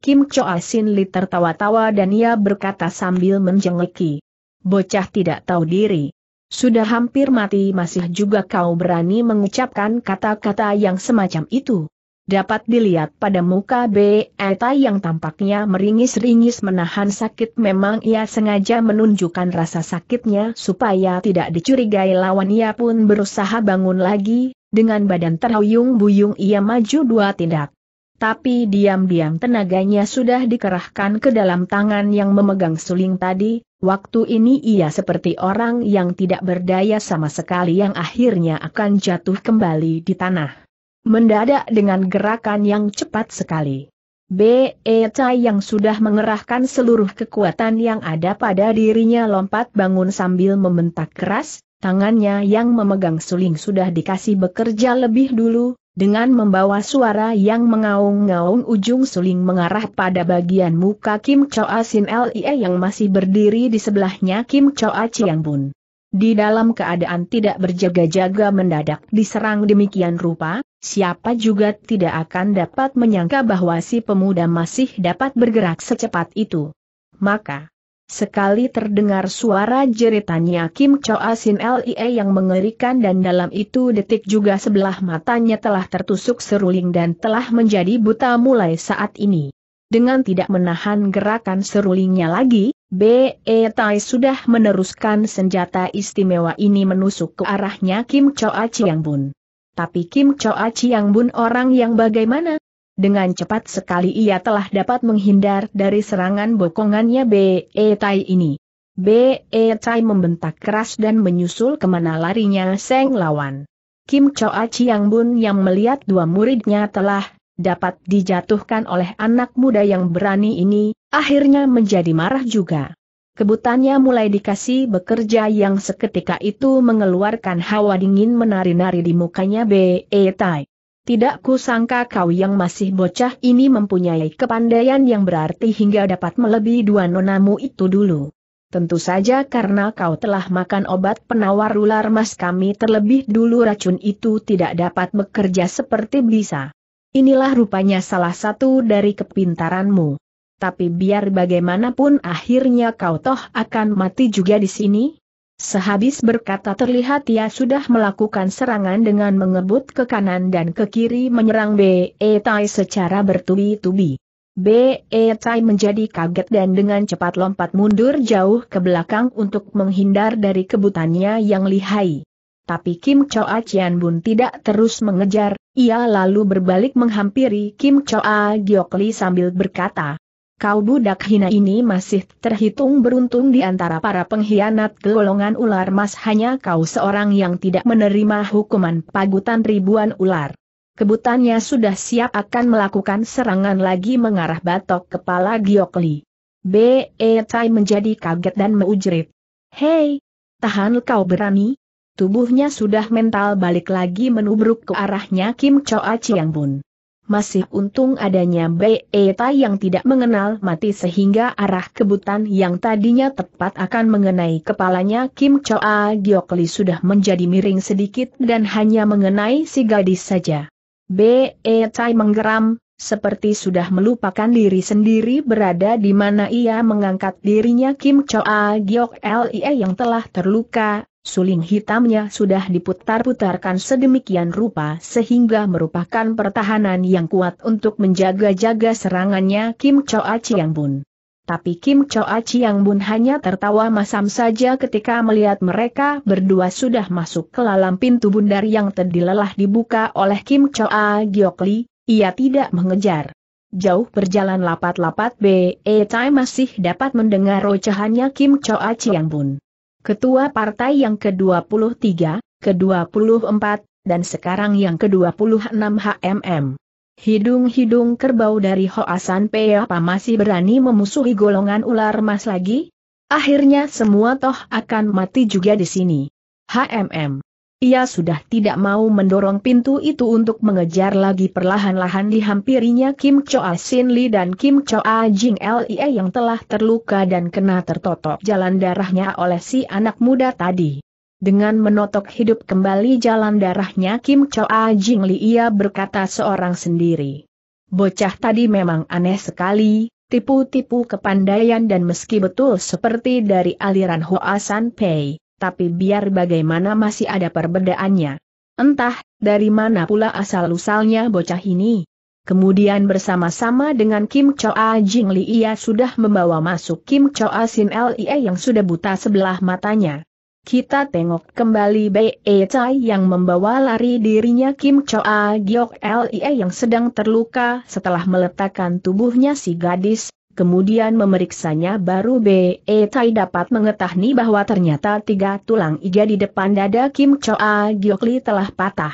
Kim Cho Sin Li tertawa-tawa dan ia berkata sambil menjengeki bocah tidak tahu diri. Sudah hampir mati masih juga kau berani mengucapkan kata-kata yang semacam itu. Dapat dilihat pada muka B. Eta yang tampaknya meringis-ringis menahan sakit memang ia sengaja menunjukkan rasa sakitnya supaya tidak dicurigai lawan ia pun berusaha bangun lagi, dengan badan terhuyung-buyung ia maju dua tindak. Tapi diam-diam tenaganya sudah dikerahkan ke dalam tangan yang memegang suling tadi, Waktu ini ia seperti orang yang tidak berdaya sama sekali yang akhirnya akan jatuh kembali di tanah. Mendadak dengan gerakan yang cepat sekali. B.E. Chai yang sudah mengerahkan seluruh kekuatan yang ada pada dirinya lompat bangun sambil membentak keras, tangannya yang memegang suling sudah dikasih bekerja lebih dulu, dengan membawa suara yang mengaung-ngaung ujung suling mengarah pada bagian muka Kim Choa Sin Lie yang masih berdiri di sebelahnya Kim Choa Chiang Bun. Di dalam keadaan tidak berjaga-jaga mendadak diserang demikian rupa, siapa juga tidak akan dapat menyangka bahwa si pemuda masih dapat bergerak secepat itu. Maka, Sekali terdengar suara jeritannya Kim Choa Sin Lie yang mengerikan dan dalam itu detik juga sebelah matanya telah tertusuk seruling dan telah menjadi buta mulai saat ini. Dengan tidak menahan gerakan serulingnya lagi, B.E. Tai sudah meneruskan senjata istimewa ini menusuk ke arahnya Kim Choa Chiang Bun. Tapi Kim Choa Chiang Bun orang yang bagaimana? Dengan cepat sekali ia telah dapat menghindar dari serangan bokongannya B.E. E tai ini. B.E. E tai membentak keras dan menyusul kemana larinya Seng lawan. Kim Choa Chiang Bun yang melihat dua muridnya telah dapat dijatuhkan oleh anak muda yang berani ini, akhirnya menjadi marah juga. Kebutannya mulai dikasih bekerja yang seketika itu mengeluarkan hawa dingin menari-nari di mukanya B.E. E tai. Tidak kusangka kau yang masih bocah ini mempunyai kepandaian yang berarti hingga dapat melebihi dua nonamu itu dulu. Tentu saja karena kau telah makan obat penawar ular mas kami terlebih dulu racun itu tidak dapat bekerja seperti bisa. Inilah rupanya salah satu dari kepintaranmu. Tapi biar bagaimanapun akhirnya kau toh akan mati juga di sini, Sehabis berkata terlihat ia sudah melakukan serangan dengan mengebut ke kanan dan ke kiri menyerang B.E. Tai secara bertubi-tubi. B.E. Tai menjadi kaget dan dengan cepat lompat mundur jauh ke belakang untuk menghindar dari kebutannya yang lihai. Tapi Kim Choa Chian Bun tidak terus mengejar, ia lalu berbalik menghampiri Kim Choa Giokli sambil berkata, Kau budak hina ini masih terhitung beruntung di antara para pengkhianat golongan ular mas hanya kau seorang yang tidak menerima hukuman pagutan ribuan ular. Kebutannya sudah siap akan melakukan serangan lagi mengarah batok kepala Giokli. B.E. Tai menjadi kaget dan meujrit. Hei! Tahan kau berani? Tubuhnya sudah mental balik lagi menubruk ke arahnya Kim Choa Chiang Bun masih untung adanya Beeta yang tidak mengenal mati sehingga arah kebutan yang tadinya tepat akan mengenai kepalanya Kim Choa Giokli sudah menjadi miring sedikit dan hanya mengenai si gadis saja. E tai menggeram, seperti sudah melupakan diri sendiri berada di mana ia mengangkat dirinya Kim Choa Giok Lie yang telah terluka, Suling hitamnya sudah diputar-putarkan sedemikian rupa sehingga merupakan pertahanan yang kuat untuk menjaga-jaga serangannya Kim Choa Chiang Bun. Tapi Kim Choa Chiang Bun hanya tertawa masam saja ketika melihat mereka berdua sudah masuk ke dalam pintu bundar yang terdilelah dibuka oleh Kim Choa Giok Li, ia tidak mengejar. Jauh berjalan lapat-lapat BE Tai masih dapat mendengar rocahannya Kim Choa Chiang Bun ketua partai yang ke-23, ke-24, dan sekarang yang ke-26 HMM. Hidung-hidung kerbau dari Hoasan Peapa masih berani memusuhi golongan ular emas lagi? Akhirnya semua toh akan mati juga di sini. HMM. Ia sudah tidak mau mendorong pintu itu untuk mengejar lagi perlahan-lahan dihampirinya Kim Choa Sin Lee dan Kim Choa Jing Lee yang telah terluka dan kena tertotok jalan darahnya oleh si anak muda tadi. Dengan menotok hidup kembali jalan darahnya Kim Choa Jing Lee ia berkata seorang sendiri. Bocah tadi memang aneh sekali, tipu-tipu kepandaian dan meski betul seperti dari aliran Hoa San Pei tapi biar bagaimana masih ada perbedaannya. Entah, dari mana pula asal-usalnya bocah ini. Kemudian bersama-sama dengan Kim Choa Jing Li ia sudah membawa masuk Kim Choa Sin Lie yang sudah buta sebelah matanya. Kita tengok kembali E Chai yang membawa lari dirinya Kim Choa Giok Lie yang sedang terluka setelah meletakkan tubuhnya si gadis, kemudian memeriksanya baru Be Tai dapat mengetahui bahwa ternyata tiga tulang iga di depan dada Kim Choa Giokli telah patah.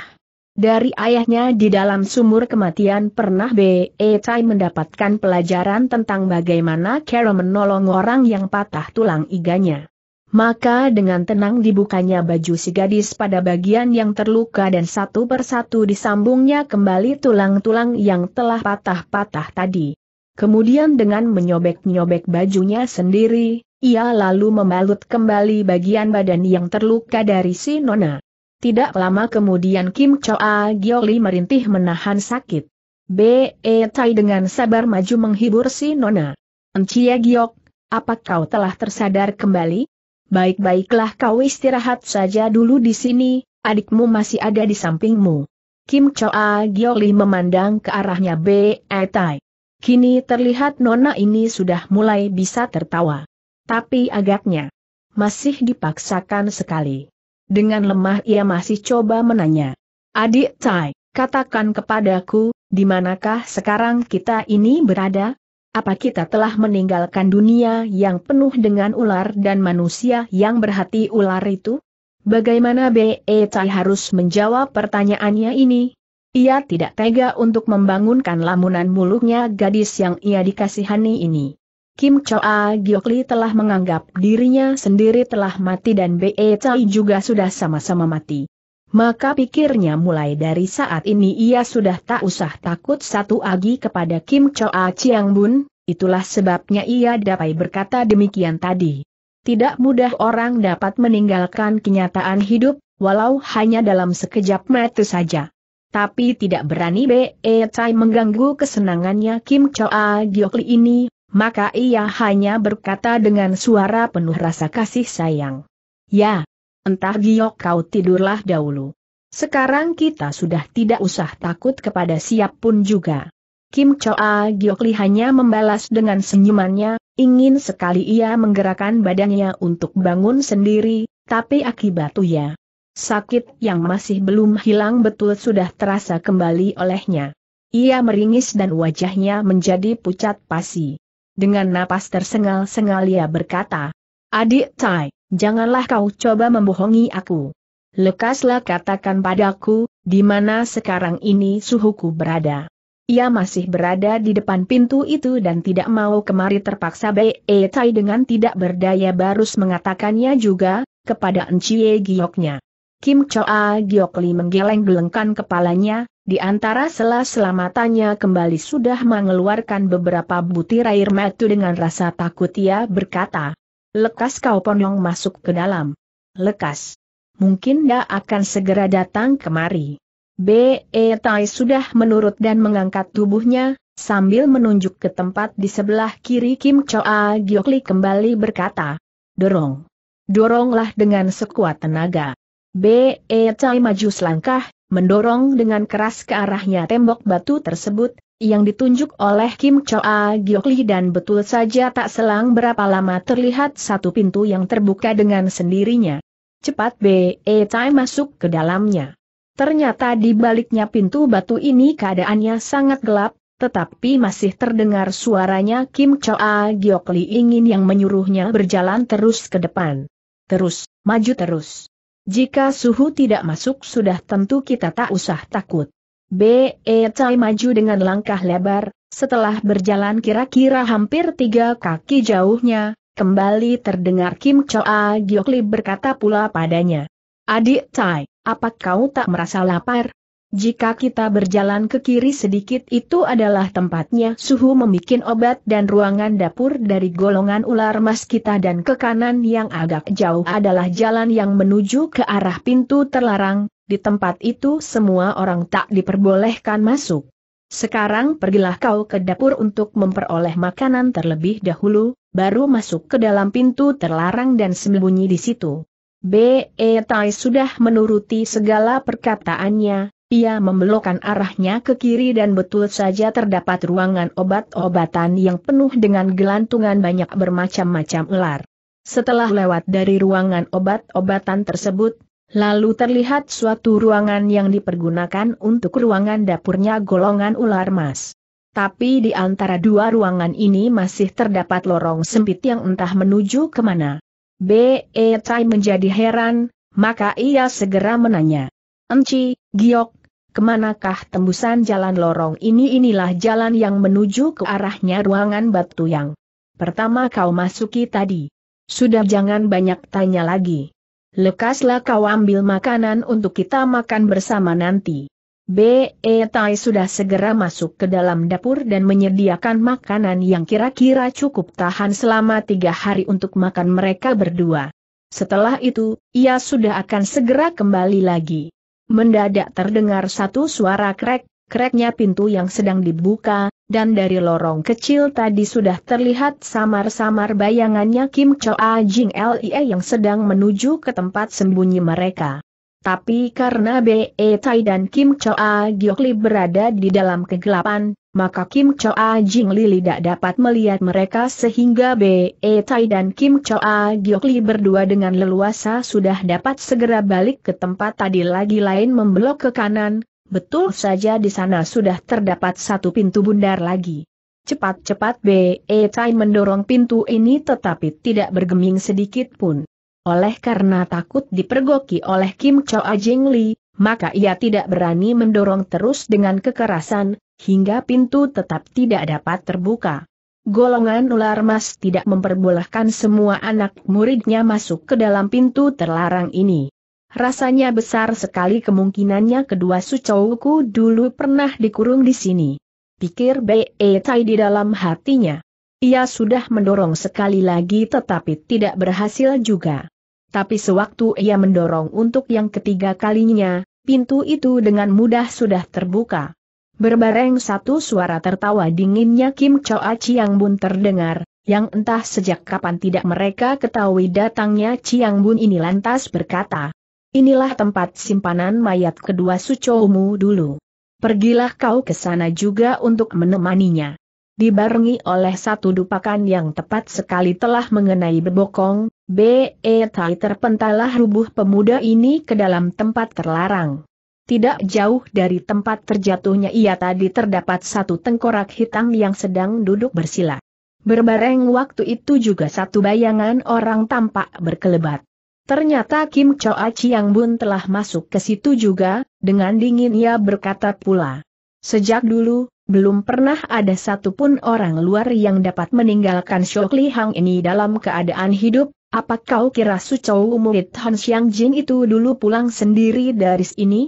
Dari ayahnya di dalam sumur kematian pernah Be Tai mendapatkan pelajaran tentang bagaimana cara menolong orang yang patah tulang iganya. Maka dengan tenang dibukanya baju si gadis pada bagian yang terluka dan satu persatu disambungnya kembali tulang-tulang yang telah patah-patah tadi. Kemudian dengan menyobek-nyobek bajunya sendiri, ia lalu membalut kembali bagian badan yang terluka dari si Nona. Tidak lama kemudian Kim Choa Gioli merintih menahan sakit. B.E. Tai dengan sabar maju menghibur si Nona. Encia Giok, apa kau telah tersadar kembali? Baik-baiklah kau istirahat saja dulu di sini, adikmu masih ada di sampingmu. Kim Choa Gioli memandang ke arahnya B.E. Tai. Kini terlihat nona ini sudah mulai bisa tertawa. Tapi agaknya masih dipaksakan sekali. Dengan lemah ia masih coba menanya. Adik Tai, katakan kepadaku, di manakah sekarang kita ini berada? Apa kita telah meninggalkan dunia yang penuh dengan ular dan manusia yang berhati ular itu? Bagaimana B.E. Tai harus menjawab pertanyaannya ini? Ia tidak tega untuk membangunkan lamunan mulutnya gadis yang ia dikasihani ini. Kim Choa Giokli telah menganggap dirinya sendiri telah mati dan Be Chai juga sudah sama-sama mati. Maka pikirnya mulai dari saat ini ia sudah tak usah takut satu lagi kepada Kim Choa Chiang Bun, itulah sebabnya ia dapat berkata demikian tadi. Tidak mudah orang dapat meninggalkan kenyataan hidup, walau hanya dalam sekejap mata saja tapi tidak berani Be Cai mengganggu kesenangannya Kim Choa Giokli ini, maka ia hanya berkata dengan suara penuh rasa kasih sayang. Ya, entah Giok kau tidurlah dahulu. Sekarang kita sudah tidak usah takut kepada siap pun juga. Kim Choa Giokli hanya membalas dengan senyumannya, ingin sekali ia menggerakkan badannya untuk bangun sendiri, tapi akibat ya, Sakit yang masih belum hilang betul sudah terasa kembali olehnya. Ia meringis dan wajahnya menjadi pucat pasi. Dengan napas tersengal-sengal ia berkata, Adik Tai, janganlah kau coba membohongi aku. Lekaslah katakan padaku, di mana sekarang ini suhuku berada. Ia masih berada di depan pintu itu dan tidak mau kemari terpaksa Bei e Tai dengan tidak berdaya barus mengatakannya juga, kepada Encie Gioknya. Kim Choa Giok Li menggeleng-gelengkan kepalanya, di antara sela-sela matanya kembali sudah mengeluarkan beberapa butir air mata dengan rasa takut ia berkata. Lekas kau ponong masuk ke dalam. Lekas. Mungkin dia akan segera datang kemari. B.E. Tai sudah menurut dan mengangkat tubuhnya, sambil menunjuk ke tempat di sebelah kiri Kim Choa Giok Li kembali berkata. Dorong. Doronglah dengan sekuat tenaga. B.E. E. maju selangkah, mendorong dengan keras ke arahnya tembok batu tersebut, yang ditunjuk oleh Kim Choa Giokli dan betul saja tak selang berapa lama terlihat satu pintu yang terbuka dengan sendirinya. Cepat B.E. E. masuk ke dalamnya. Ternyata di baliknya pintu batu ini keadaannya sangat gelap, tetapi masih terdengar suaranya Kim Choa Giokli ingin yang menyuruhnya berjalan terus ke depan. Terus, maju terus. Jika suhu tidak masuk sudah tentu kita tak usah takut. B.E. Cai maju dengan langkah lebar, setelah berjalan kira-kira hampir tiga kaki jauhnya, kembali terdengar Kim Choa Giokli berkata pula padanya. Adik Cai, apa kau tak merasa lapar? Jika kita berjalan ke kiri sedikit itu adalah tempatnya suhu membuat obat dan ruangan dapur dari golongan ular mas kita dan ke kanan yang agak jauh adalah jalan yang menuju ke arah pintu terlarang, di tempat itu semua orang tak diperbolehkan masuk. Sekarang pergilah kau ke dapur untuk memperoleh makanan terlebih dahulu, baru masuk ke dalam pintu terlarang dan sembunyi di situ. B.E. Tai sudah menuruti segala perkataannya, ia membelokkan arahnya ke kiri dan betul saja terdapat ruangan obat-obatan yang penuh dengan gelantungan banyak bermacam-macam ular. Setelah lewat dari ruangan obat-obatan tersebut, lalu terlihat suatu ruangan yang dipergunakan untuk ruangan dapurnya golongan ular mas. Tapi di antara dua ruangan ini masih terdapat lorong sempit yang entah menuju kemana. B.E. Tai menjadi heran, maka ia segera menanya. Enci, Giok, Kemanakah tembusan jalan lorong ini inilah jalan yang menuju ke arahnya ruangan batu yang pertama kau masuki tadi. Sudah jangan banyak tanya lagi. Lekaslah kau ambil makanan untuk kita makan bersama nanti. B.E. Tai sudah segera masuk ke dalam dapur dan menyediakan makanan yang kira-kira cukup tahan selama tiga hari untuk makan mereka berdua. Setelah itu, ia sudah akan segera kembali lagi. Mendadak terdengar satu suara krek, kreknya pintu yang sedang dibuka, dan dari lorong kecil tadi sudah terlihat samar-samar bayangannya Kim Choa Jing Lie yang sedang menuju ke tempat sembunyi mereka. Tapi karena B.E. Tai dan Kim Choa Giokli berada di dalam kegelapan, maka Kim Choa Jing Li tidak dapat melihat mereka sehingga B E Tai dan Kim Choa Giok Li berdua dengan leluasa sudah dapat segera balik ke tempat tadi lagi lain membelok ke kanan, betul saja di sana sudah terdapat satu pintu bundar lagi. Cepat-cepat B E Tai mendorong pintu ini tetapi tidak bergeming sedikit pun. Oleh karena takut dipergoki oleh Kim Choa Jing Li, maka ia tidak berani mendorong terus dengan kekerasan, hingga pintu tetap tidak dapat terbuka. Golongan ular mas tidak memperbolehkan semua anak muridnya masuk ke dalam pintu terlarang ini. Rasanya besar sekali kemungkinannya kedua sucowku dulu pernah dikurung di sini. Pikir B.E. Tai di dalam hatinya. Ia sudah mendorong sekali lagi tetapi tidak berhasil juga. Tapi sewaktu ia mendorong untuk yang ketiga kalinya, pintu itu dengan mudah sudah terbuka. Berbareng satu suara tertawa dinginnya Kim Choa Chiang Bun terdengar, yang entah sejak kapan tidak mereka ketahui datangnya Chiang Bun ini lantas berkata, Inilah tempat simpanan mayat kedua sucomu dulu. Pergilah kau ke sana juga untuk menemaninya. Dibarengi oleh satu dupakan yang tepat sekali telah mengenai bebokong, B.E. Tai terpentalah rubuh pemuda ini ke dalam tempat terlarang. Tidak jauh dari tempat terjatuhnya ia tadi terdapat satu tengkorak hitam yang sedang duduk bersila. Berbareng waktu itu juga satu bayangan orang tampak berkelebat. Ternyata Kim Choa Yang Bun telah masuk ke situ juga, dengan dingin ia berkata pula. Sejak dulu, belum pernah ada satu pun orang luar yang dapat meninggalkan Shok Li Hang ini dalam keadaan hidup, apa kau kira Su Chou murid Han Xiang Jin itu dulu pulang sendiri dari sini?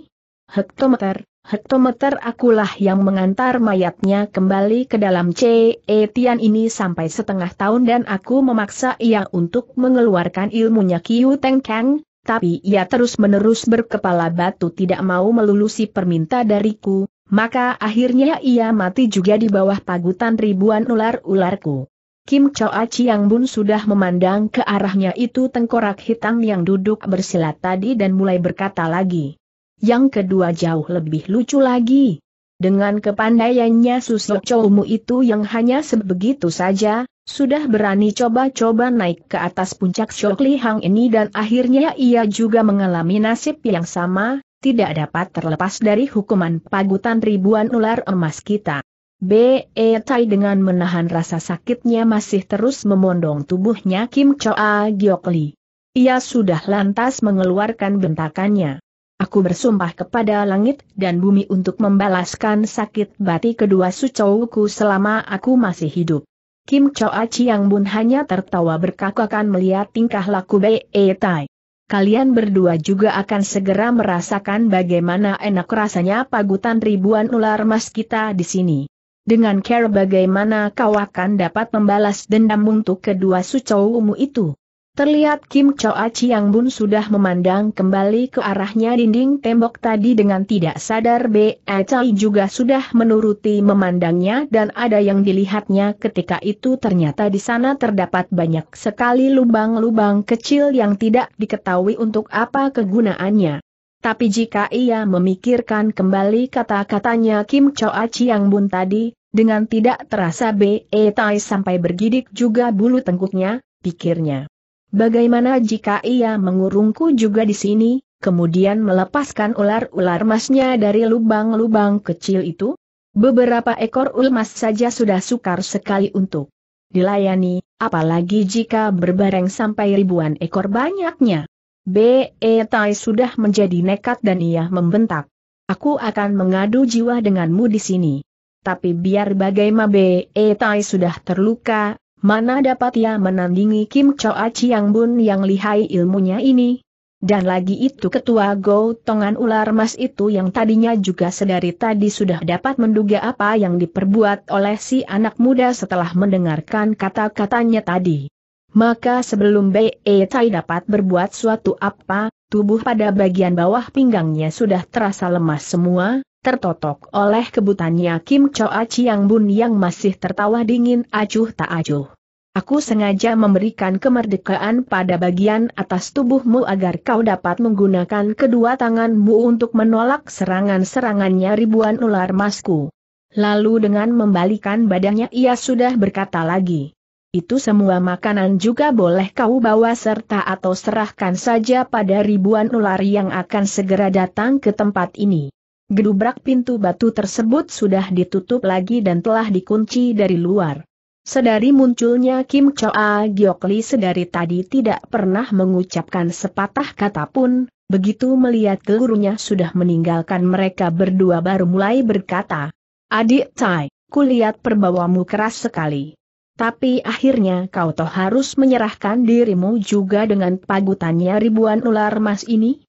hektometer, hektometer akulah yang mengantar mayatnya kembali ke dalam C. Etian ini sampai setengah tahun dan aku memaksa ia untuk mengeluarkan ilmunya Kiu Teng Kang, tapi ia terus-menerus berkepala batu tidak mau melulusi perminta dariku, maka akhirnya ia mati juga di bawah pagutan ribuan ular-ularku. Kim Choa Chiang Bun sudah memandang ke arahnya itu tengkorak hitam yang duduk bersilat tadi dan mulai berkata lagi. Yang kedua jauh lebih lucu lagi. Dengan kepandaiannya susuk cowmu itu yang hanya sebegitu saja, sudah berani coba-coba naik ke atas puncak Shok hang ini dan akhirnya ia juga mengalami nasib yang sama, tidak dapat terlepas dari hukuman pagutan ribuan ular emas kita. B.E. Tai dengan menahan rasa sakitnya masih terus memondong tubuhnya Kim Choa Giokli. Ia sudah lantas mengeluarkan bentakannya. Aku bersumpah kepada langit dan bumi untuk membalaskan sakit bati kedua sucouku selama aku masih hidup. Kim Choa Chiang Bun hanya tertawa berkakakan melihat tingkah laku Bei E Tai. Kalian berdua juga akan segera merasakan bagaimana enak rasanya pagutan ribuan ular mas kita di sini. Dengan care bagaimana kau akan dapat membalas dendam untuk kedua sucoumu itu. Terlihat Kim Choa Chiang Bun sudah memandang kembali ke arahnya dinding tembok tadi dengan tidak sadar Be Chai juga sudah menuruti memandangnya dan ada yang dilihatnya ketika itu ternyata di sana terdapat banyak sekali lubang-lubang kecil yang tidak diketahui untuk apa kegunaannya. Tapi jika ia memikirkan kembali kata-katanya Kim Choa Chiang Bun tadi, dengan tidak terasa Be Tai sampai bergidik juga bulu tengkuknya, pikirnya. Bagaimana jika ia mengurungku juga di sini, kemudian melepaskan ular-ular emasnya dari lubang-lubang kecil itu? Beberapa ekor ulmas saja sudah sukar sekali untuk dilayani, apalagi jika berbareng sampai ribuan ekor banyaknya. B.E. Tai sudah menjadi nekat dan ia membentak. Aku akan mengadu jiwa denganmu di sini. Tapi biar bagaimana B.E. Tai sudah terluka, Mana dapat ia menandingi Kim Choa Chiang Bun yang lihai ilmunya ini? Dan lagi itu ketua Go Tongan Ular Mas itu yang tadinya juga sedari tadi sudah dapat menduga apa yang diperbuat oleh si anak muda setelah mendengarkan kata-katanya tadi. Maka sebelum Bei Tai dapat berbuat suatu apa, tubuh pada bagian bawah pinggangnya sudah terasa lemas semua, tertotok oleh kebutannya Kim Choa Chiang Bun yang masih tertawa dingin acuh tak acuh. Aku sengaja memberikan kemerdekaan pada bagian atas tubuhmu agar kau dapat menggunakan kedua tanganmu untuk menolak serangan-serangannya ribuan ular masku. Lalu dengan membalikan badannya ia sudah berkata lagi. Itu semua makanan juga boleh kau bawa serta atau serahkan saja pada ribuan ular yang akan segera datang ke tempat ini. Gedubrak pintu batu tersebut sudah ditutup lagi dan telah dikunci dari luar. Sedari munculnya Kim Choa Giok Li sedari tadi tidak pernah mengucapkan sepatah kata pun, begitu melihat gurunya sudah meninggalkan mereka berdua baru mulai berkata, Adik Tai, kulihat perbawamu keras sekali. Tapi akhirnya kau toh harus menyerahkan dirimu juga dengan pagutannya ribuan ular emas ini?